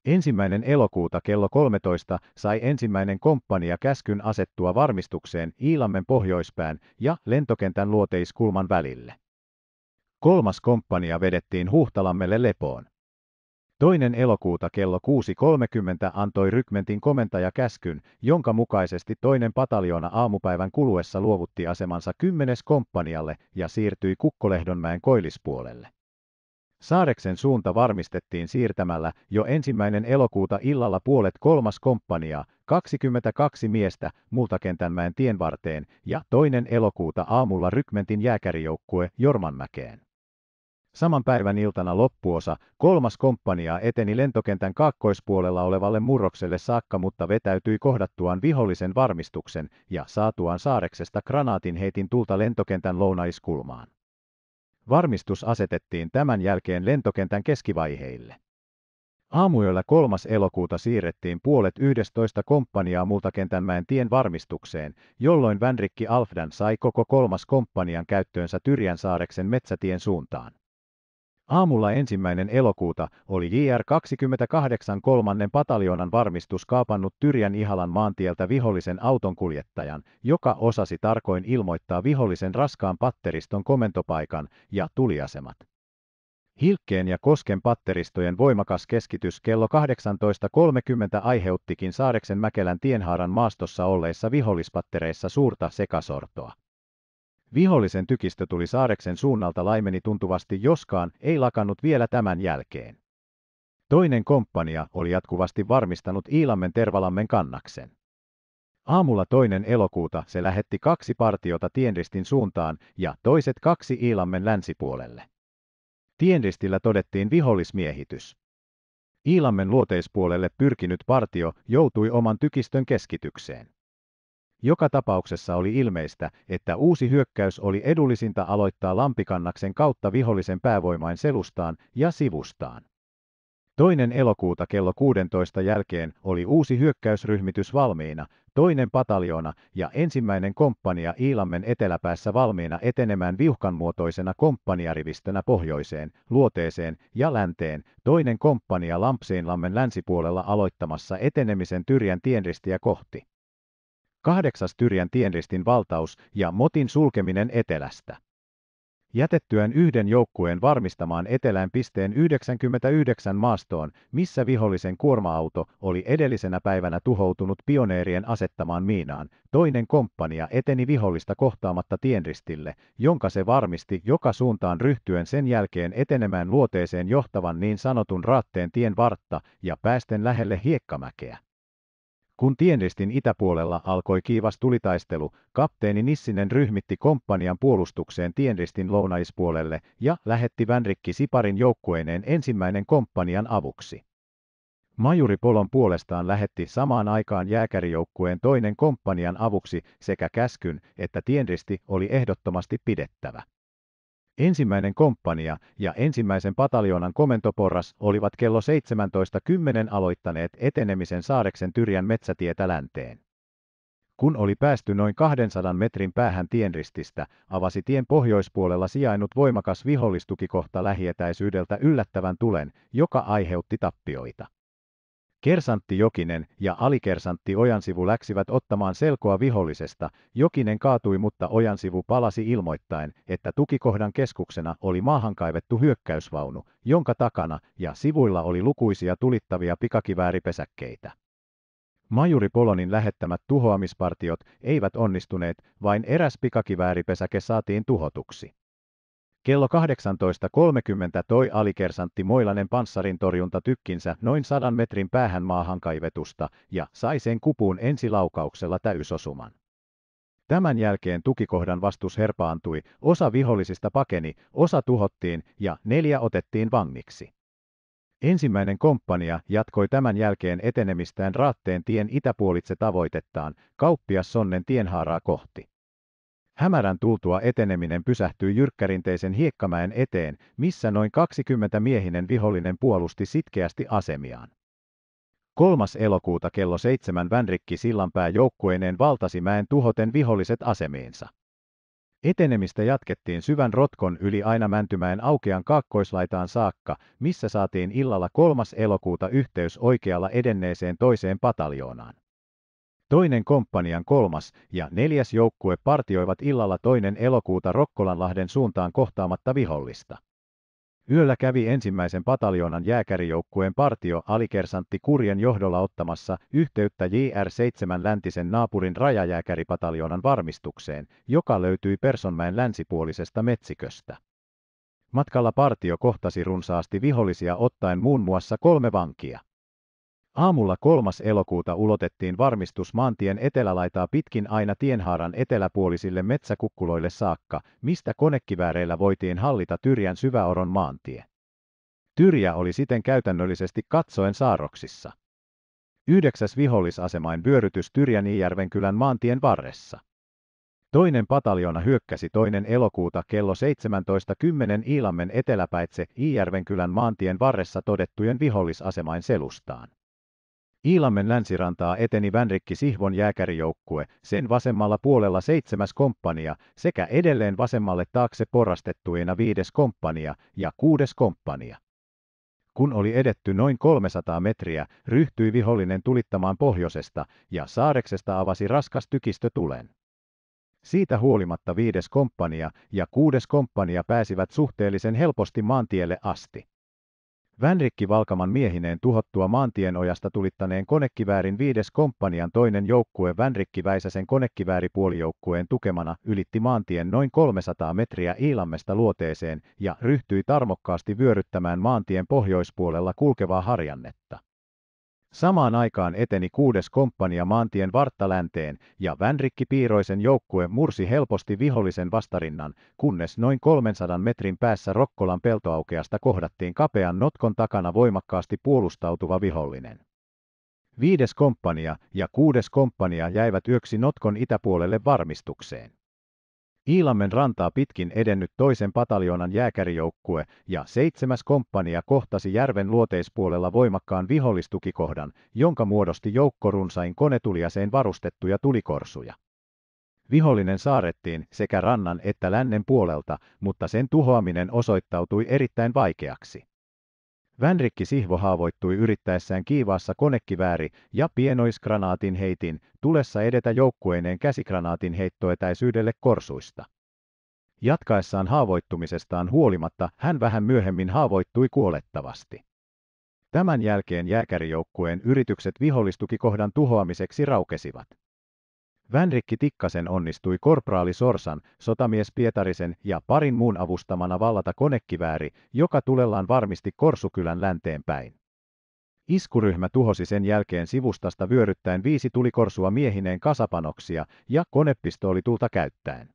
Ensimmäinen elokuuta kello 13 sai ensimmäinen komppania käskyn asettua varmistukseen Iilammen pohjoispään ja lentokentän luoteiskulman välille. Kolmas komppania vedettiin Huhtalammelle lepoon. Toinen elokuuta kello 6.30 antoi rykmentin komentaja käskyn, jonka mukaisesti toinen pataljona aamupäivän kuluessa luovutti asemansa kymmenes komppanialle ja siirtyi Kukkolehdonmäen koillispuolelle. Saareksen suunta varmistettiin siirtämällä jo ensimmäinen elokuuta illalla puolet kolmas komppania, 22 miestä Multakentänmäen tien varteen ja toinen elokuuta aamulla Rykmentin jääkärijoukkue Jormanmäkeen. Saman päivän iltana loppuosa kolmas komppania eteni lentokentän kaakkoispuolella olevalle murrokselle saakka, mutta vetäytyi kohdattuaan vihollisen varmistuksen ja saatuaan saareksesta granaatin heitin tulta lentokentän lounaiskulmaan. Varmistus asetettiin tämän jälkeen lentokentän keskivaiheille. Aamuyöllä 3. elokuuta siirrettiin puolet 11 komppaniaa Multakentänmäen tien varmistukseen, jolloin Vänrikki Alfdan sai koko kolmas komppanian käyttöönsä Tyrjänsaareksen metsätien suuntaan. Aamulla ensimmäinen elokuuta oli JR-28 kolmannen pataljonan varmistus kaapannut Tyrjän Ihalan maantieltä vihollisen autonkuljettajan, joka osasi tarkoin ilmoittaa vihollisen raskaan patteriston komentopaikan ja tuliasemat. Hilkkeen ja Kosken patteristojen voimakas keskitys kello 18.30 aiheuttikin Saareksen Mäkelän tienhaaran maastossa olleissa vihollispattereissa suurta sekasortoa. Vihollisen tykistö tuli saareksen suunnalta laimeni tuntuvasti, joskaan ei lakannut vielä tämän jälkeen. Toinen komppania oli jatkuvasti varmistanut Iilammen Tervalammen kannaksen. Aamulla toinen elokuuta se lähetti kaksi partiota Tienristin suuntaan ja toiset kaksi Iilammen länsipuolelle. Tienristillä todettiin vihollismiehitys. Iilammen luoteispuolelle pyrkinyt partio joutui oman tykistön keskitykseen. Joka tapauksessa oli ilmeistä, että uusi hyökkäys oli edullisinta aloittaa lampikannaksen kautta vihollisen päävoimain selustaan ja sivustaan. Toinen elokuuta kello 16 jälkeen oli uusi hyökkäysryhmitys valmiina, toinen pataljona ja ensimmäinen komppania Iilammen eteläpäässä valmiina etenemään viuhkanmuotoisena komppaniarivistönä pohjoiseen, luoteeseen ja länteen, toinen komppania Lampseinlammen länsipuolella aloittamassa etenemisen Tyrjän tienristiä kohti kahdeksas Tyrjän tienristin valtaus ja motin sulkeminen etelästä. Jätettyään yhden joukkueen varmistamaan etelään pisteen 99 maastoon, missä vihollisen kuorma-auto oli edellisenä päivänä tuhoutunut pioneerien asettamaan miinaan, toinen komppania eteni vihollista kohtaamatta tienristille, jonka se varmisti joka suuntaan ryhtyen sen jälkeen etenemään luoteeseen johtavan niin sanotun raatteen tien vartta ja päästen lähelle hiekkamäkeä. Kun tienristin itäpuolella alkoi kiivas tulitaistelu, kapteeni Nissinen ryhmitti komppanian puolustukseen tienristin lounaispuolelle ja lähetti Vänrikki Siparin joukkueineen ensimmäinen komppanian avuksi. Majuri Polon puolestaan lähetti samaan aikaan jääkärijoukkueen toinen komppanian avuksi sekä käskyn että tienristi oli ehdottomasti pidettävä. Ensimmäinen komppania ja ensimmäisen pataljoonan komentoporras olivat kello 17.10 aloittaneet etenemisen Saareksen Tyrjän metsätietä länteen. Kun oli päästy noin 200 metrin päähän tienrististä, avasi tien pohjoispuolella sijainnut voimakas vihollistukikohta lähietäisyydeltä yllättävän tulen, joka aiheutti tappioita. Kersantti Jokinen ja alikersantti Ojansivu läksivät ottamaan selkoa vihollisesta, Jokinen kaatui mutta Ojansivu palasi ilmoittain, että tukikohdan keskuksena oli maahankaivettu hyökkäysvaunu, jonka takana ja sivuilla oli lukuisia tulittavia pikakivääripesäkkeitä. Majuri Polonin lähettämät tuhoamispartiot eivät onnistuneet, vain eräs pikakivääripesäke saatiin tuhotuksi. Kello 18.30 toi alikersantti Moilanen tykkinsä noin sadan metrin päähän maahan kaivetusta ja sai sen kupuun ensilaukauksella täysosuman. Tämän jälkeen tukikohdan vastus herpaantui, osa vihollisista pakeni, osa tuhottiin ja neljä otettiin vangiksi. Ensimmäinen komppania jatkoi tämän jälkeen etenemistään Raatteen tien itäpuolitse tavoitettaan, kauppias Sonnen tienhaaraa kohti. Hämärän tultua eteneminen pysähtyi jyrkkärinteisen hiekkamäen eteen, missä noin 20 miehinen vihollinen puolusti sitkeästi asemiaan. 3. elokuuta kello 7 Vänrikki Sillanpää joukkueineen valtasi mäen tuhoten viholliset asemiinsa. Etenemistä jatkettiin syvän rotkon yli aina Mäntymäen aukean kaakkoislaitaan saakka, missä saatiin illalla 3. elokuuta yhteys oikealla edenneeseen toiseen pataljoonaan. Toinen komppanian kolmas ja neljäs joukkue partioivat illalla toinen elokuuta Rokkolanlahden suuntaan kohtaamatta vihollista. Yöllä kävi ensimmäisen pataljoonan jääkärijoukkueen partio alikersantti Kurjen johdolla ottamassa yhteyttä JR7 läntisen naapurin rajajääkäripataljoonan varmistukseen, joka löytyi Personmäen länsipuolisesta metsiköstä. Matkalla partio kohtasi runsaasti vihollisia ottaen muun muassa kolme vankia. Aamulla 3. elokuuta ulotettiin varmistus maantien etelälaitaa pitkin aina tienhaaran eteläpuolisille metsäkukkuloille saakka, mistä konekivääreillä voitiin hallita Tyrjän syväoron maantie. Tyrjä oli siten käytännöllisesti katsoen saaroksissa. Yhdeksäs vihollisasemain vyörytys Tyrjänijärven kylän maantien varressa. Toinen pataljona hyökkäsi toinen elokuuta kello 17.10 Iilammen eteläpäitse Iijärvenkylän maantien varressa todettujen vihollisasemain selustaan. Iilammen länsirantaa eteni Vänrikki Sihvon jääkärijoukkue, sen vasemmalla puolella seitsemäs komppania sekä edelleen vasemmalle taakse porrastettuina viides komppania ja kuudes komppania. Kun oli edetty noin 300 metriä, ryhtyi vihollinen tulittamaan pohjoisesta ja saareksesta avasi raskas tykistö tulen. Siitä huolimatta viides komppania ja kuudes komppania pääsivät suhteellisen helposti maantielle asti. Vänrikki Valkaman miehineen tuhottua ojasta tulittaneen konekiväärin viides komppanian toinen joukkue Vänrikki Väisäsen konekivääripuolijoukkueen tukemana ylitti maantien noin 300 metriä Iilammesta luoteeseen ja ryhtyi tarmokkaasti vyöryttämään maantien pohjoispuolella kulkevaa harjannetta. Samaan aikaan eteni kuudes komppania maantien länteen, ja Vänrikki Piiroisen joukkue mursi helposti vihollisen vastarinnan, kunnes noin 300 metrin päässä Rokkolan peltoaukeasta kohdattiin kapean notkon takana voimakkaasti puolustautuva vihollinen. Viides komppania ja kuudes komppania jäivät yöksi notkon itäpuolelle varmistukseen. Iilammen rantaa pitkin edennyt toisen pataljoonan jääkärijoukkue ja seitsemäs komppania kohtasi järven luoteispuolella voimakkaan vihollistukikohdan, jonka muodosti joukko runsain konetuliaseen varustettuja tulikorsuja. Vihollinen saarettiin sekä rannan että lännen puolelta, mutta sen tuhoaminen osoittautui erittäin vaikeaksi. Vänrikki Sihvo haavoittui yrittäessään kiivaassa konekivääri- ja pienoiskranaatin heitin tulessa edetä joukkueineen käsikranaatin heittoetäisyydelle korsuista. Jatkaessaan haavoittumisestaan huolimatta hän vähän myöhemmin haavoittui kuolettavasti. Tämän jälkeen jääkärijoukkueen yritykset vihollistukikohdan tuhoamiseksi raukesivat. Vänrikki Tikkasen onnistui korpraali Sorsan, sotamies Pietarisen ja parin muun avustamana vallata konekivääri, joka tulellaan varmisti Korsukylän länteen päin. Iskuryhmä tuhosi sen jälkeen sivustasta vyöryttäen viisi tulikorsua miehineen kasapanoksia ja konepistooli tulta käyttäen.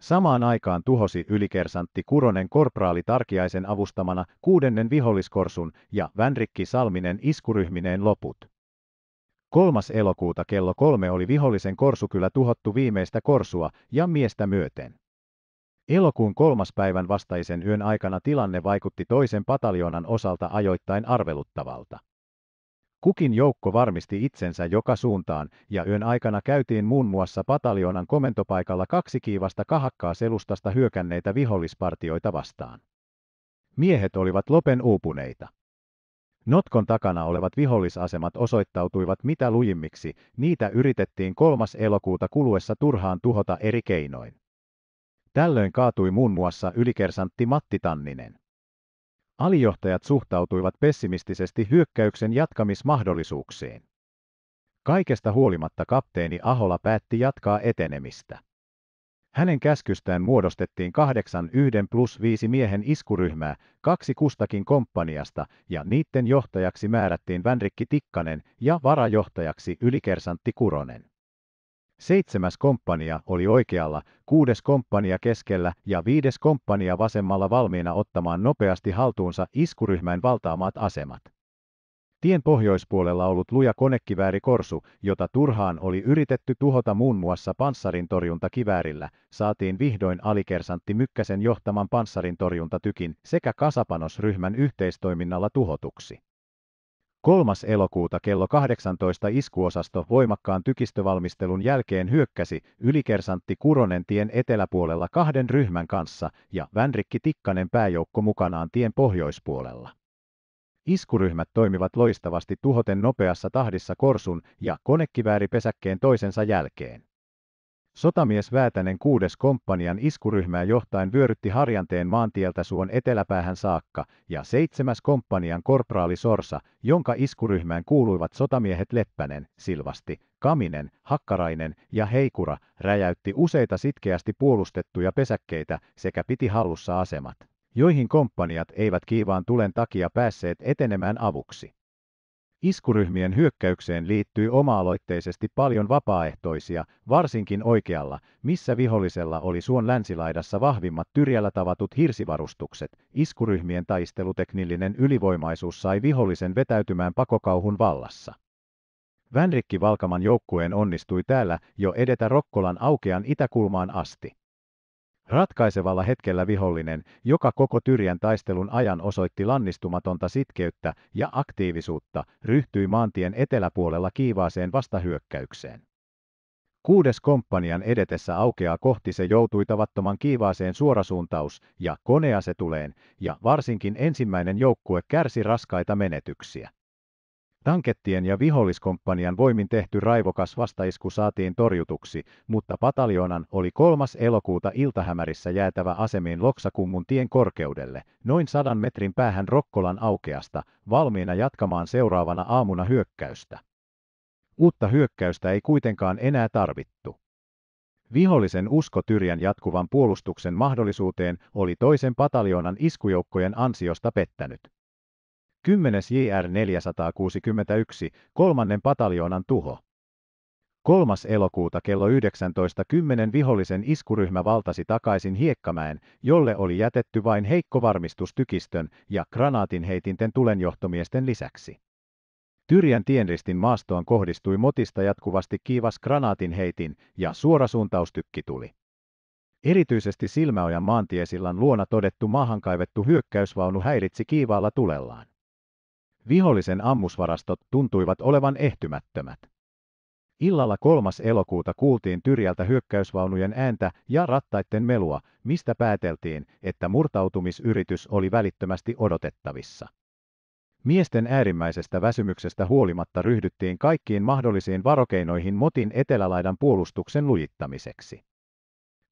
Samaan aikaan tuhosi ylikersantti Kuronen korpraali Tarkiaisen avustamana kuudennen viholliskorsun ja Vänrikki Salminen iskuryhmineen loput. Kolmas elokuuta kello kolme oli vihollisen korsukylä tuhottu viimeistä korsua ja miestä myöten. Elokuun kolmas päivän vastaisen yön aikana tilanne vaikutti toisen pataljoonan osalta ajoittain arveluttavalta. Kukin joukko varmisti itsensä joka suuntaan, ja yön aikana käytiin muun muassa pataljoonan komentopaikalla kaksi kiivasta kahakkaa selustasta hyökänneitä vihollispartioita vastaan. Miehet olivat lopen uupuneita. Notkon takana olevat vihollisasemat osoittautuivat mitä lujimmiksi, niitä yritettiin 3. elokuuta kuluessa turhaan tuhota eri keinoin. Tällöin kaatui muun muassa ylikersantti Matti Tanninen. Alijohtajat suhtautuivat pessimistisesti hyökkäyksen jatkamismahdollisuuksiin. Kaikesta huolimatta kapteeni Ahola päätti jatkaa etenemistä. Hänen käskystään muodostettiin kahdeksan yhden plus viisi miehen iskuryhmää, kaksi kustakin komppaniasta, ja niiden johtajaksi määrättiin Vänrikki Tikkanen ja varajohtajaksi ylikersantti Kuronen. Seitsemäs komppania oli oikealla, kuudes komppania keskellä ja viides komppania vasemmalla valmiina ottamaan nopeasti haltuunsa iskuryhmän valtaamat asemat. Tien pohjoispuolella ollut luja Korsu, jota turhaan oli yritetty tuhota muun muassa panssarintorjuntakiväärillä, saatiin vihdoin alikersantti Mykkäsen johtaman panssarintorjuntatykin sekä kasapanosryhmän yhteistoiminnalla tuhotuksi. 3. elokuuta kello 18 iskuosasto voimakkaan tykistövalmistelun jälkeen hyökkäsi ylikersantti Kuronen tien eteläpuolella kahden ryhmän kanssa ja Vänrikki Tikkanen pääjoukko mukanaan tien pohjoispuolella. Iskuryhmät toimivat loistavasti tuhoten nopeassa tahdissa korsun ja konekivääripesäkkeen toisensa jälkeen. Sotamies Väätänen kuudes komppanian iskuryhmää johtain vyörytti harjanteen maantieltä suon eteläpäähän saakka, ja seitsemäs komppanian korpraali Sorsa, jonka iskuryhmään kuuluivat sotamiehet Leppänen, Silvasti, Kaminen, Hakkarainen ja Heikura, räjäytti useita sitkeästi puolustettuja pesäkkeitä sekä piti hallussa asemat joihin komppaniat eivät kiivaan tulen takia päässeet etenemään avuksi. Iskuryhmien hyökkäykseen liittyy oma-aloitteisesti paljon vapaaehtoisia, varsinkin oikealla, missä vihollisella oli suon länsilaidassa vahvimmat tyrjällä tavatut hirsivarustukset. Iskuryhmien taisteluteknillinen ylivoimaisuus sai vihollisen vetäytymään pakokauhun vallassa. Vänrikki Valkaman joukkueen onnistui täällä jo edetä Rokkolan aukean itäkulmaan asti. Ratkaisevalla hetkellä vihollinen, joka koko tyrjän taistelun ajan osoitti lannistumatonta sitkeyttä ja aktiivisuutta, ryhtyi maantien eteläpuolella kiivaaseen vastahyökkäykseen. Kuudes komppanian edetessä aukeaa kohti se joutui tavattoman kiivaaseen suorasuuntaus ja konea se tuleen, ja varsinkin ensimmäinen joukkue kärsi raskaita menetyksiä. Tankettien ja viholliskomppanian voimin tehty raivokas vastaisku saatiin torjutuksi, mutta pataljoonan oli 3. elokuuta iltahämärissä jäätävä asemiin Loksakummun tien korkeudelle, noin sadan metrin päähän Rokkolan aukeasta, valmiina jatkamaan seuraavana aamuna hyökkäystä. Uutta hyökkäystä ei kuitenkaan enää tarvittu. Vihollisen usko Tyrjän jatkuvan puolustuksen mahdollisuuteen oli toisen pataljoonan iskujoukkojen ansiosta pettänyt. 10. JR 461, kolmannen pataljoonan tuho. 3. elokuuta kello 19.10 vihollisen iskuryhmä valtasi takaisin Hiekkamäen, jolle oli jätetty vain heikko varmistustykistön ja granaatinheitinten tulenjohtomiesten lisäksi. Tyrjän tienristin maastoon kohdistui motista jatkuvasti kiivas granaatinheitin ja suorasuuntaustykki tuli. Erityisesti Silmäojan maantiesillan luona todettu maahankaivettu hyökkäysvaunu häiritsi kiivaalla tulellaan. Vihollisen ammusvarastot tuntuivat olevan ehtymättömät. Illalla 3. elokuuta kuultiin Tyrjältä hyökkäysvaunujen ääntä ja rattaitten melua, mistä pääteltiin, että murtautumisyritys oli välittömästi odotettavissa. Miesten äärimmäisestä väsymyksestä huolimatta ryhdyttiin kaikkiin mahdollisiin varokeinoihin motin etelälaidan puolustuksen lujittamiseksi.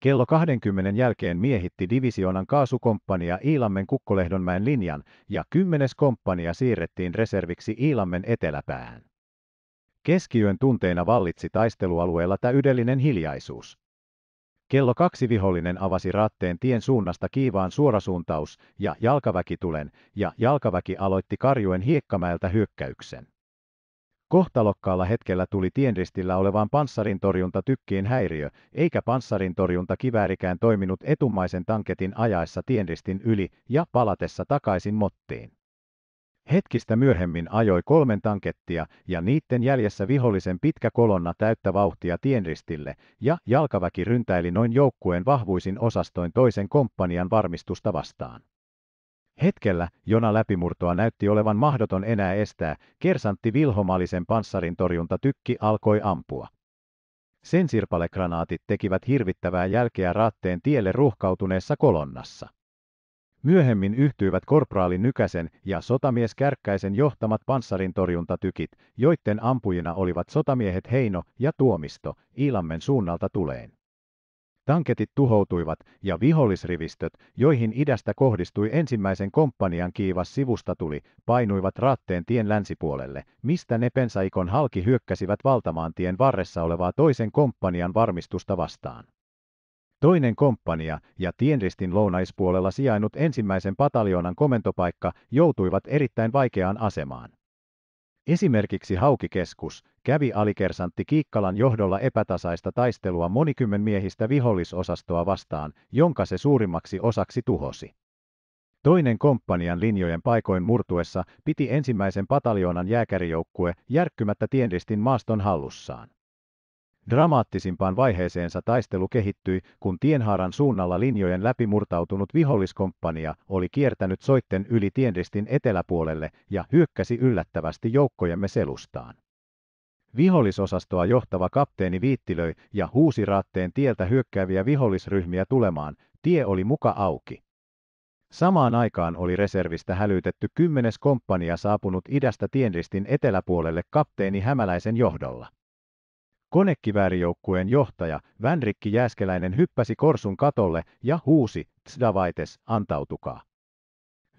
Kello 20 jälkeen miehitti divisioonan kaasukomppania Iilammen Kukkolehdonmäen linjan ja kymmenes komppania siirrettiin reserviksi Iilammen eteläpäähän. Keskiyön tunteina vallitsi taistelualueella täydellinen hiljaisuus. Kello kaksi vihollinen avasi raatteen tien suunnasta kiivaan suorasuuntaus ja jalkaväkitulen, ja jalkaväki aloitti karjuen hiekkamäeltä hyökkäyksen. Kohtalokkaalla hetkellä tuli tienristillä olevaan tykkiin häiriö, eikä kiväärikään toiminut etumaisen tanketin ajaessa tienristin yli ja palatessa takaisin mottiin. Hetkistä myöhemmin ajoi kolmen tankettia ja niiden jäljessä vihollisen pitkä kolonna täyttä vauhtia tienristille ja jalkaväki ryntäili noin joukkueen vahvuisin osastoin toisen komppanian varmistusta vastaan. Hetkellä, jona läpimurtoa näytti olevan mahdoton enää estää, kersantti Vilhomalisen panssarin torjunta tykki alkoi ampua. Sen sirpalekranaatit tekivät hirvittävää jälkeä raatteen tielle ruuhkautuneessa kolonnassa. Myöhemmin yhtyivät korpraali Nykäsen ja sotamies Kärkkäisen johtamat panssarintorjuntatykit, joiden ampujina olivat sotamiehet Heino ja Tuomisto Ilammen suunnalta tuleen. Tanketit tuhoutuivat ja vihollisrivistöt, joihin idästä kohdistui ensimmäisen komppanian kiivas sivusta tuli, painuivat raatteen tien länsipuolelle, mistä ne pensaikon halki hyökkäsivät valtamaantien varressa olevaa toisen komppanian varmistusta vastaan. Toinen komppania ja tienristin lounaispuolella sijainnut ensimmäisen pataljoonan komentopaikka joutuivat erittäin vaikeaan asemaan. Esimerkiksi Haukikeskus kävi alikersantti Kiikkalan johdolla epätasaista taistelua monikymmen miehistä vihollisosastoa vastaan, jonka se suurimmaksi osaksi tuhosi. Toinen komppanian linjojen paikoin murtuessa piti ensimmäisen pataljoonan jääkärijoukkue järkkymättä tienristin maaston hallussaan. Dramaattisimpaan vaiheeseensa taistelu kehittyi, kun tienhaaran suunnalla linjojen läpi murtautunut viholliskomppania oli kiertänyt soitten yli tienristin eteläpuolelle ja hyökkäsi yllättävästi joukkojemme selustaan. Vihollisosastoa johtava kapteeni viittilöi ja huusi raatteen tieltä hyökkääviä vihollisryhmiä tulemaan, tie oli muka auki. Samaan aikaan oli reservistä hälytetty kymmenes komppania saapunut idästä tienristin eteläpuolelle kapteeni Hämäläisen johdolla. Konekiväärijoukkueen johtaja Vänrikki Jääskeläinen hyppäsi Korsun katolle ja huusi, Tsdavaites, antautukaa.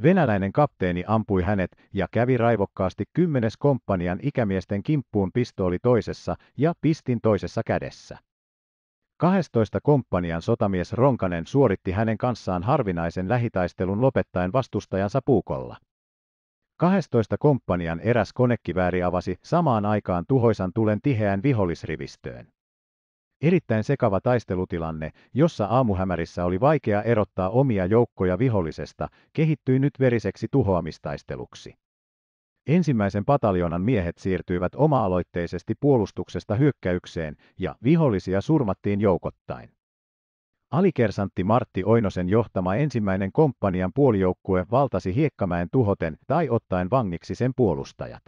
Venäläinen kapteeni ampui hänet ja kävi raivokkaasti kymmenes komppanian ikämiesten kimppuun pistooli toisessa ja pistin toisessa kädessä. 12 komppanian sotamies Ronkanen suoritti hänen kanssaan harvinaisen lähitaistelun lopettaen vastustajansa puukolla. 12 komppanian eräs konekivääri avasi samaan aikaan tuhoisan tulen tiheään vihollisrivistöön. Erittäin sekava taistelutilanne, jossa aamuhämärissä oli vaikea erottaa omia joukkoja vihollisesta, kehittyi nyt veriseksi tuhoamistaisteluksi. Ensimmäisen pataljonan miehet siirtyivät oma-aloitteisesti puolustuksesta hyökkäykseen ja vihollisia surmattiin joukottain. Alikersantti Martti Oinosen johtama ensimmäinen komppanian puolijoukkue valtasi Hiekkamäen tuhoten tai ottaen vangiksi sen puolustajat.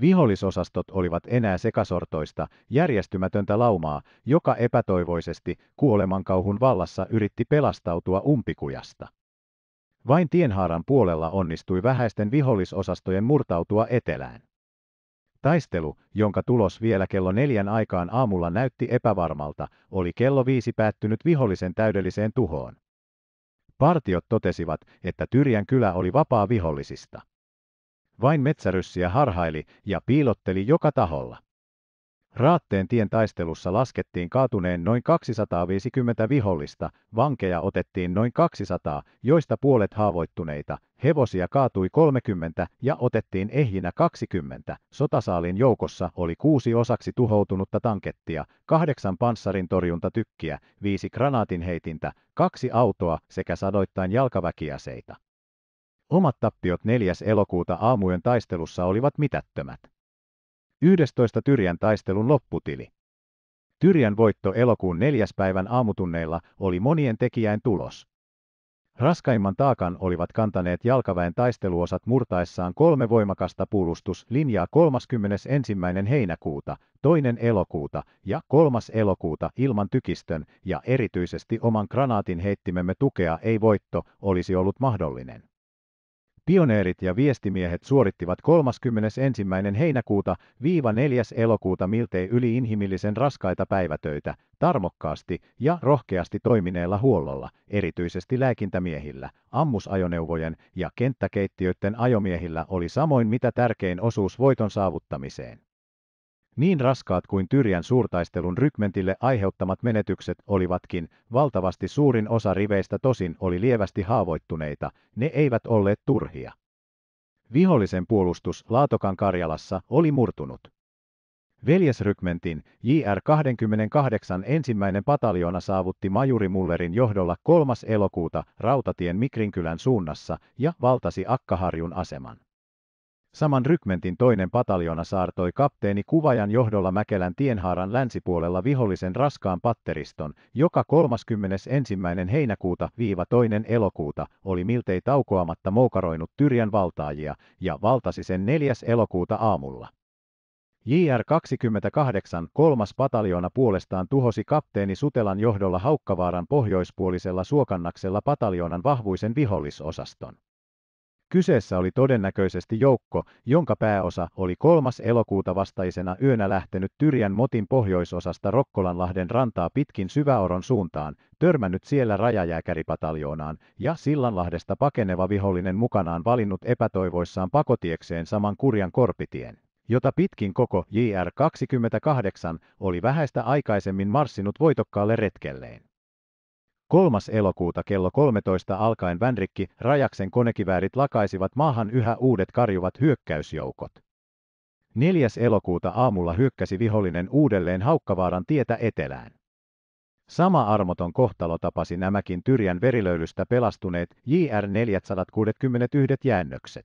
Vihollisosastot olivat enää sekasortoista, järjestymätöntä laumaa, joka epätoivoisesti kuolemankauhun vallassa yritti pelastautua umpikujasta. Vain tienhaaran puolella onnistui vähäisten vihollisosastojen murtautua etelään. Taistelu, jonka tulos vielä kello neljän aikaan aamulla näytti epävarmalta, oli kello viisi päättynyt vihollisen täydelliseen tuhoon. Partiot totesivat, että Tyrjän kylä oli vapaa vihollisista. Vain metsäryssiä harhaili ja piilotteli joka taholla. Raatteen tien taistelussa laskettiin kaatuneen noin 250 vihollista, vankeja otettiin noin 200, joista puolet haavoittuneita, hevosia kaatui 30 ja otettiin ehjinä 20. Sotasaalin joukossa oli kuusi osaksi tuhoutunutta tankettia, kahdeksan panssarin torjuntatykkiä, viisi granaatinheitintä, kaksi autoa sekä sadoittain jalkaväkiaseita. Omat tappiot 4. elokuuta aamuyön taistelussa olivat mitättömät. 11 Tyrjän taistelun lopputili. Tyrjän voitto elokuun neljäs päivän aamutunneilla oli monien tekijäin tulos. Raskaimman taakan olivat kantaneet jalkaväen taisteluosat murtaessaan kolme voimakasta puolustuslinjaa 31. heinäkuuta, toinen elokuuta ja kolmas elokuuta ilman tykistön ja erityisesti oman granaatin heittimemme tukea ei voitto olisi ollut mahdollinen. Pioneerit ja viestimiehet suorittivat 31. heinäkuuta viiva 4. elokuuta miltei yli inhimillisen raskaita päivätöitä, tarmokkaasti ja rohkeasti toimineella huollolla, erityisesti lääkintämiehillä, ammusajoneuvojen ja kenttäkeittiöiden ajomiehillä oli samoin mitä tärkein osuus voiton saavuttamiseen. Niin raskaat kuin Tyrjän suurtaistelun rykmentille aiheuttamat menetykset olivatkin, valtavasti suurin osa riveistä tosin oli lievästi haavoittuneita, ne eivät olleet turhia. Vihollisen puolustus Laatokan Karjalassa oli murtunut. Veljesrykmentin JR 28 ensimmäinen pataljona saavutti Majuri Mullerin johdolla 3. elokuuta rautatien Mikrinkylän suunnassa ja valtasi Akkaharjun aseman. Saman rykmentin toinen pataljona saartoi kapteeni Kuvajan johdolla Mäkelän tienhaaran länsipuolella vihollisen raskaan patteriston, joka 31. heinäkuuta viiva toinen elokuuta oli miltei taukoamatta moukaroinut Tyrjän valtaajia ja valtasi sen 4. elokuuta aamulla. JR 28 kolmas pataljona puolestaan tuhosi kapteeni Sutelan johdolla Haukkavaaran pohjoispuolisella suokannaksella pataljonan vahvuisen vihollisosaston. Kyseessä oli todennäköisesti joukko, jonka pääosa oli kolmas elokuuta vastaisena yönä lähtenyt Tyrjän motin pohjoisosasta Rokkolanlahden rantaa pitkin Syväoron suuntaan, törmännyt siellä rajajääkäripataljoonaan ja Sillanlahdesta pakeneva vihollinen mukanaan valinnut epätoivoissaan pakotiekseen saman kurjan korpitien jota pitkin koko JR28 oli vähäistä aikaisemmin marssinut voitokkaalle retkelleen. Kolmas elokuuta kello 13 alkaen Vänrikki Rajaksen konekiväärit lakaisivat maahan yhä uudet karjuvat hyökkäysjoukot. 4. elokuuta aamulla hyökkäsi vihollinen uudelleen Haukkavaaran tietä etelään. Sama armoton kohtalo tapasi nämäkin Tyrjän verilöylystä pelastuneet JR 461 jäännökset.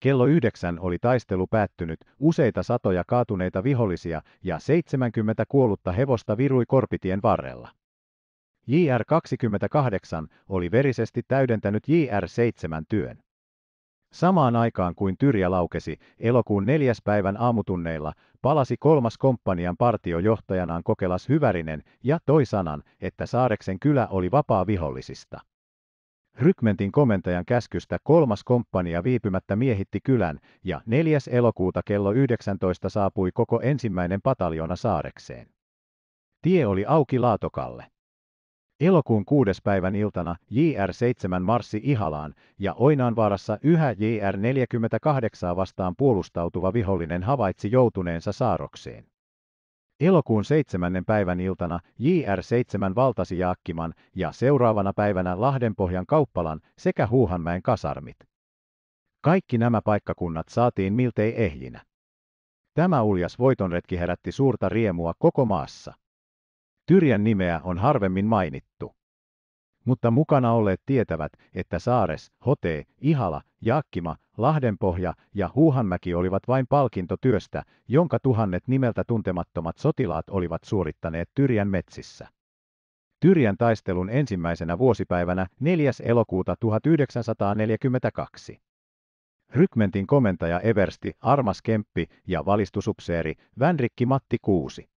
Kello yhdeksän oli taistelu päättynyt, useita satoja kaatuneita vihollisia ja 70 kuollutta hevosta virui Korpitien varrella. JR28 oli verisesti täydentänyt JR7 työn. Samaan aikaan kuin Tyrjä laukesi, elokuun neljäs päivän aamutunneilla palasi kolmas komppanian partiojohtajanaan Kokelas Hyvärinen ja toi sanan, että Saareksen kylä oli vapaa vihollisista. Rykmentin komentajan käskystä kolmas komppania viipymättä miehitti kylän ja 4. elokuuta kello 19 saapui koko ensimmäinen pataljona Saarekseen. Tie oli auki Laatokalle. Elokuun kuudes päivän iltana JR7 marssi Ihalaan ja Oinaanvaarassa yhä JR48 vastaan puolustautuva vihollinen havaitsi joutuneensa saarokseen. Elokuun seitsemännen päivän iltana JR7 valtasi Jaakkiman ja seuraavana päivänä Lahdenpohjan kauppalan sekä Huuhanmäen kasarmit. Kaikki nämä paikkakunnat saatiin miltei ehjinä. Tämä uljas voitonretki herätti suurta riemua koko maassa. Tyrjän nimeä on harvemmin mainittu. Mutta mukana olleet tietävät, että Saares, Hotee, Ihala, Jaakkima, Lahdenpohja ja Huuhanmäki olivat vain palkintotyöstä, jonka tuhannet nimeltä tuntemattomat sotilaat olivat suorittaneet Tyrjän metsissä. Tyrjän taistelun ensimmäisenä vuosipäivänä 4. elokuuta 1942. Rykmentin komentaja Eversti Armas Kemppi ja valistusupseeri Vänrikki Matti Kuusi.